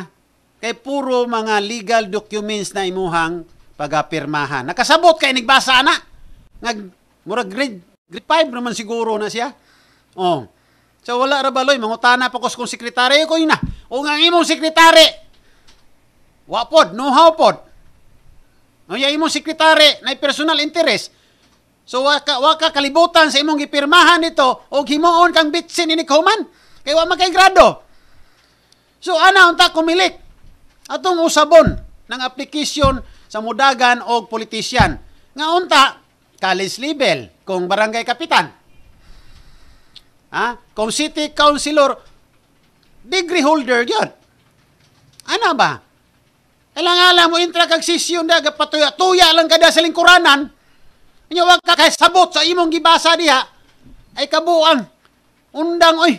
kay puro mga legal documents na imuhang pagapirmahan. Nakasabot kay nagbasa ana. Nag murag grade Grade 5 naman siguro na siya. Oh. So wala ra baloy, mangutana pa kos kung sekretary ko ina. O nga imong sekretary. Wa pod, no how pod. No ya imong sekretary na personal interest. So wa ka, wa kalibutan sa imong gipirmahan nito o himuon kang bitsin ini Kauman. Kay wa man grado. So ana unta kumilik atong usabon ng application sa mudagan o politician. Nga unta college level, kung barangay kapitan, ha? kung city councilor, degree holder yon. Ano ba? Kailangan alam mo, intra kag sisyon na, patuya, tuya lang kada sa lingkuranan, Nya wag ka sabot sa imong gibasa diha ay kabuang undang oy.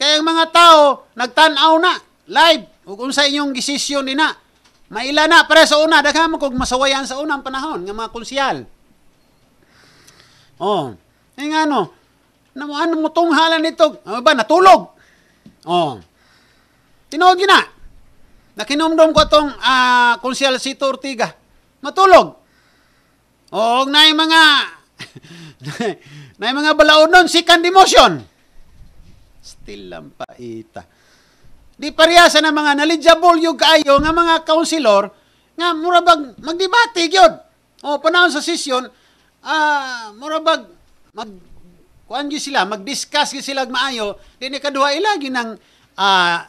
Kay ang mga tao nagtanaw na live ug unsa inyong gisisyon ina. Maila na para sa una daghan mo masawayan sa unang panahon ng mga konsyal. Oh. Eh nga no, ano, ano mo tunghala nito? Ano ba, natulog? Oh. Tinuod na. Nakinomdom ko itong uh, ah, konsyal si Ortiga. Matulog. O, oh, na yung mga [laughs] na yung mga balaod nun, si Candimotion. Still lang pa ita. Di pariyasa ng mga knowledgeable yung kaayo nga mga counselor nga mura bag magdibate gyud. O oh, panahon sa sesyon, ah, murabag, mag, kuan gyud sila, mag-discuss gyud sila maayo, din ikaduha kaduha ila ginang ah,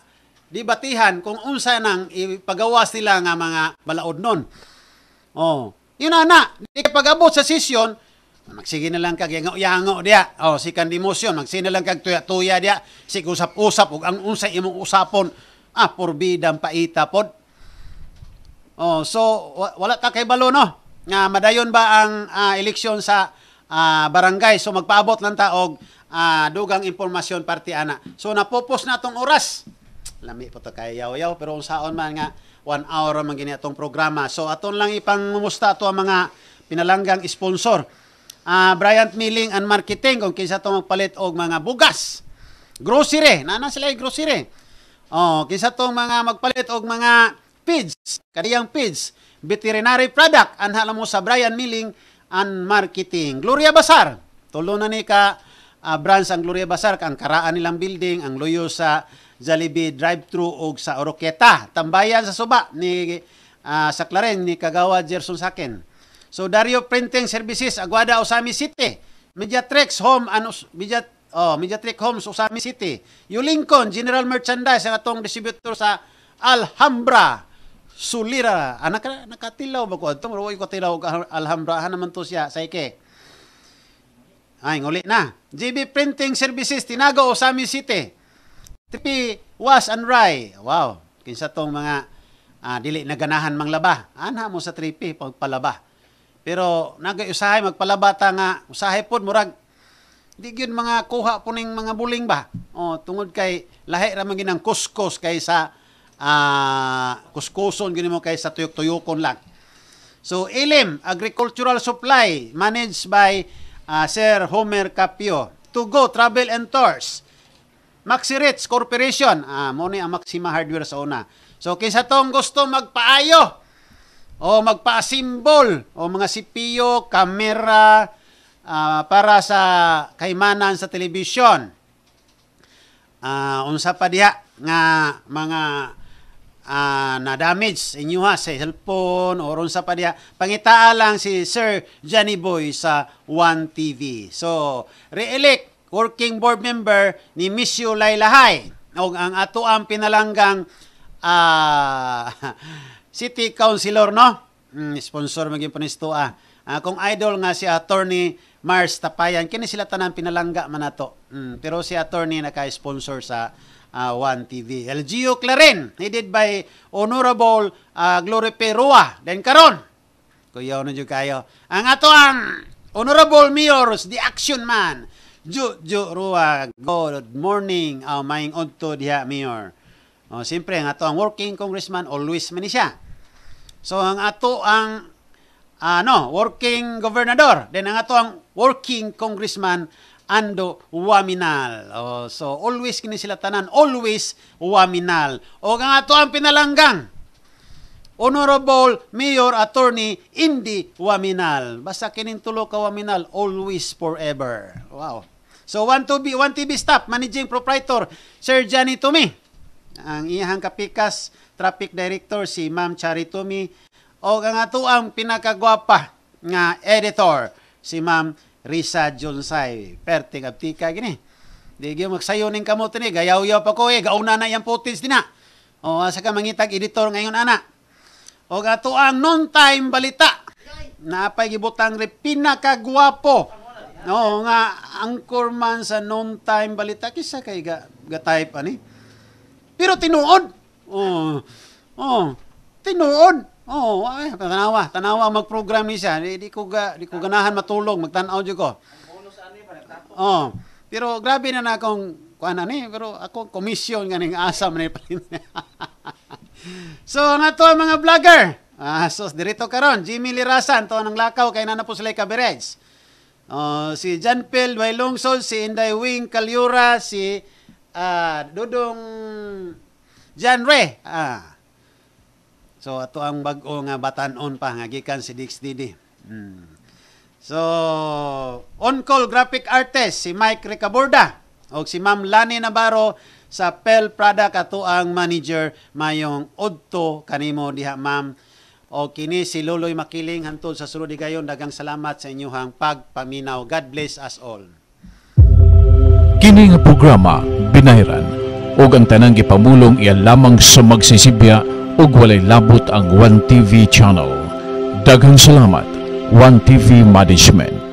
dibatihan kung unsa nang ipagawas sila nga mga balaod nun. Oh, yun ana, di pagabot sa sesyon, Magsige na lang kag yango-yango dia. Oh, si kan emotion, magsige na lang kag tuya-tuya dia. Sig usap-usap ug ang unsa imong usapon. Ah, porbidang paita pod. Oh, so wala ta kay balo no nga madayon ba ang uh, eleksyon sa uh, barangay so magpaabot lang taog uh, ah, dugang impormasyon parte ana so napopos na tong oras lami po to kay yaw-yaw pero unsaon man nga one hour man gini atong programa so aton lang ipangmusta to ang mga pinalanggang sponsor uh, Bryant Milling and Marketing kung kinsa to magpalit og mga bugas grocery nana sila ay grocery oh kinsa tong mga magpalit og mga feeds kadiyang feeds veterinary product anha mo sa Brian Milling and marketing Gloria Bazar tulo na ni ka uh, branch ang Gloria Bazar ang karaan nilang building ang luyo sa Jollibee drive-thru og sa Oroqueta tambayan sa suba ni uh, sa Claren ni Kagawa Gerson Saken so Dario Printing Services Aguada Osami City Mediatrix Home and Media oh, Mediatrix Homes Osami City Yung Lincoln General Merchandise ang atong distributor sa Alhambra sulira. Anak ah, nakatilaw ba ko? Ito mo ko tilaw alhambrahan naman to siya. Saike. Ay, nguli na. JB Printing Services, Tinago, sa amin City. Tipi, was and rye. Wow. Kinsa tong mga ah, dili naganahan ganahan manglaba. Anha mo sa tripi pagpalaba. Pero nagayusahay magpalaba ta nga usahay pod murag di gyud mga kuha puning mga buling ba. Oh, tungod kay lahi ra man ginang kuskus kay sa uh, kuskuson gini mo kay sa tuyok-tuyokon lang. So ilim, agricultural supply managed by uh, Sir Homer Capio. To go travel and tours. Maxi Rich Corporation. Ah, mo ni ang Maxima Hardware sa una. So kinsa tong gusto magpaayo o magpa magpaasimbol o mga CPU, camera, uh, ah, para sa kaimanan sa television. Uh, unsa pa diha nga mga uh, na damage inyuha sa cellphone o sa pa diya pangitaa lang si Sir Johnny Boy sa 1 TV so re-elect working board member ni Miss Yulay Lahay og ang ato ang pinalanggang uh, [laughs] city councilor no mm, sponsor maging panisto ah uh, kung idol nga si attorney Mars Tapayan kini sila tanan pinalangga man nato mm, pero si attorney naka-sponsor sa uh, 1 TV. LGU Clarin, headed by Honorable uh, Glory Perua. Then karon, kuya ano dyan kayo. Ang ato ang Honorable Mayors, the action man. Ju, Ju, Rua, good morning, uh, maing onto diha, Mayor. Oh, siyempre, ang ato ang working congressman, always man siya. So, ang ato ang ah, ano, uh, working governor. Then ang ato ang working congressman, ando waminal. Oh, so always kini sila tanan, always waminal. O nga ato ang pinalanggang. Honorable Mayor Attorney Indy Waminal. Basta kining tulo ka Waminal always forever. Wow. So one to be one TV staff managing proprietor Sir Johnny Tumi. Ang iyang kapikas traffic director si Ma'am Charitumi o ang ato ang pinakagwapa nga editor si Ma'am Risa Jonsay, perting abtika gini. Di gyud magsayo ning kamot ni gayaw-yaw pa ko eh, gauna na yang putis dina. O asa ka mangitag editor ngayon ana. O ato ang non time balita. Naapay gibutang re pinakagwapo. No nga angkor man sa non time balita kisa kay ga, ga type ani. Pero tinuod. Oh. Oh. Tinuod. Oo, oh, ay, tanawa, tanawa mag-program ni siya. Di, di ko ga, di ko ganahan matulog, magtanaw jud ko. Oh, pero grabe na na akong kuan ani, pero ako komisyon ganing asa man [laughs] So nga to mga vlogger. Ah, so dirito karon, Jimmy Lirasan to nang lakaw kay nana po sila Oh, si John Phil Wailungsol, si Inday Wing Kalyura, si uh, Dudong Janre. Ah, So ato ang bag-o nga batan-on pa nga gikan si Dix Didi. Hmm. So on-call graphic artist si Mike Ricaborda o si Ma'am Lani Navarro sa Pel Product ato ang manager mayong Odto kanimo diha ma'am o kini si Loloy Makiling hantod sa sulod gayon daghang salamat sa inyong pagpaminaw God bless us all Kini nga programa Binairan og ang tanang gipamulong iya lamang sa magsisibya ug walay labot ang 1TV channel. Daghang salamat 1TV Management.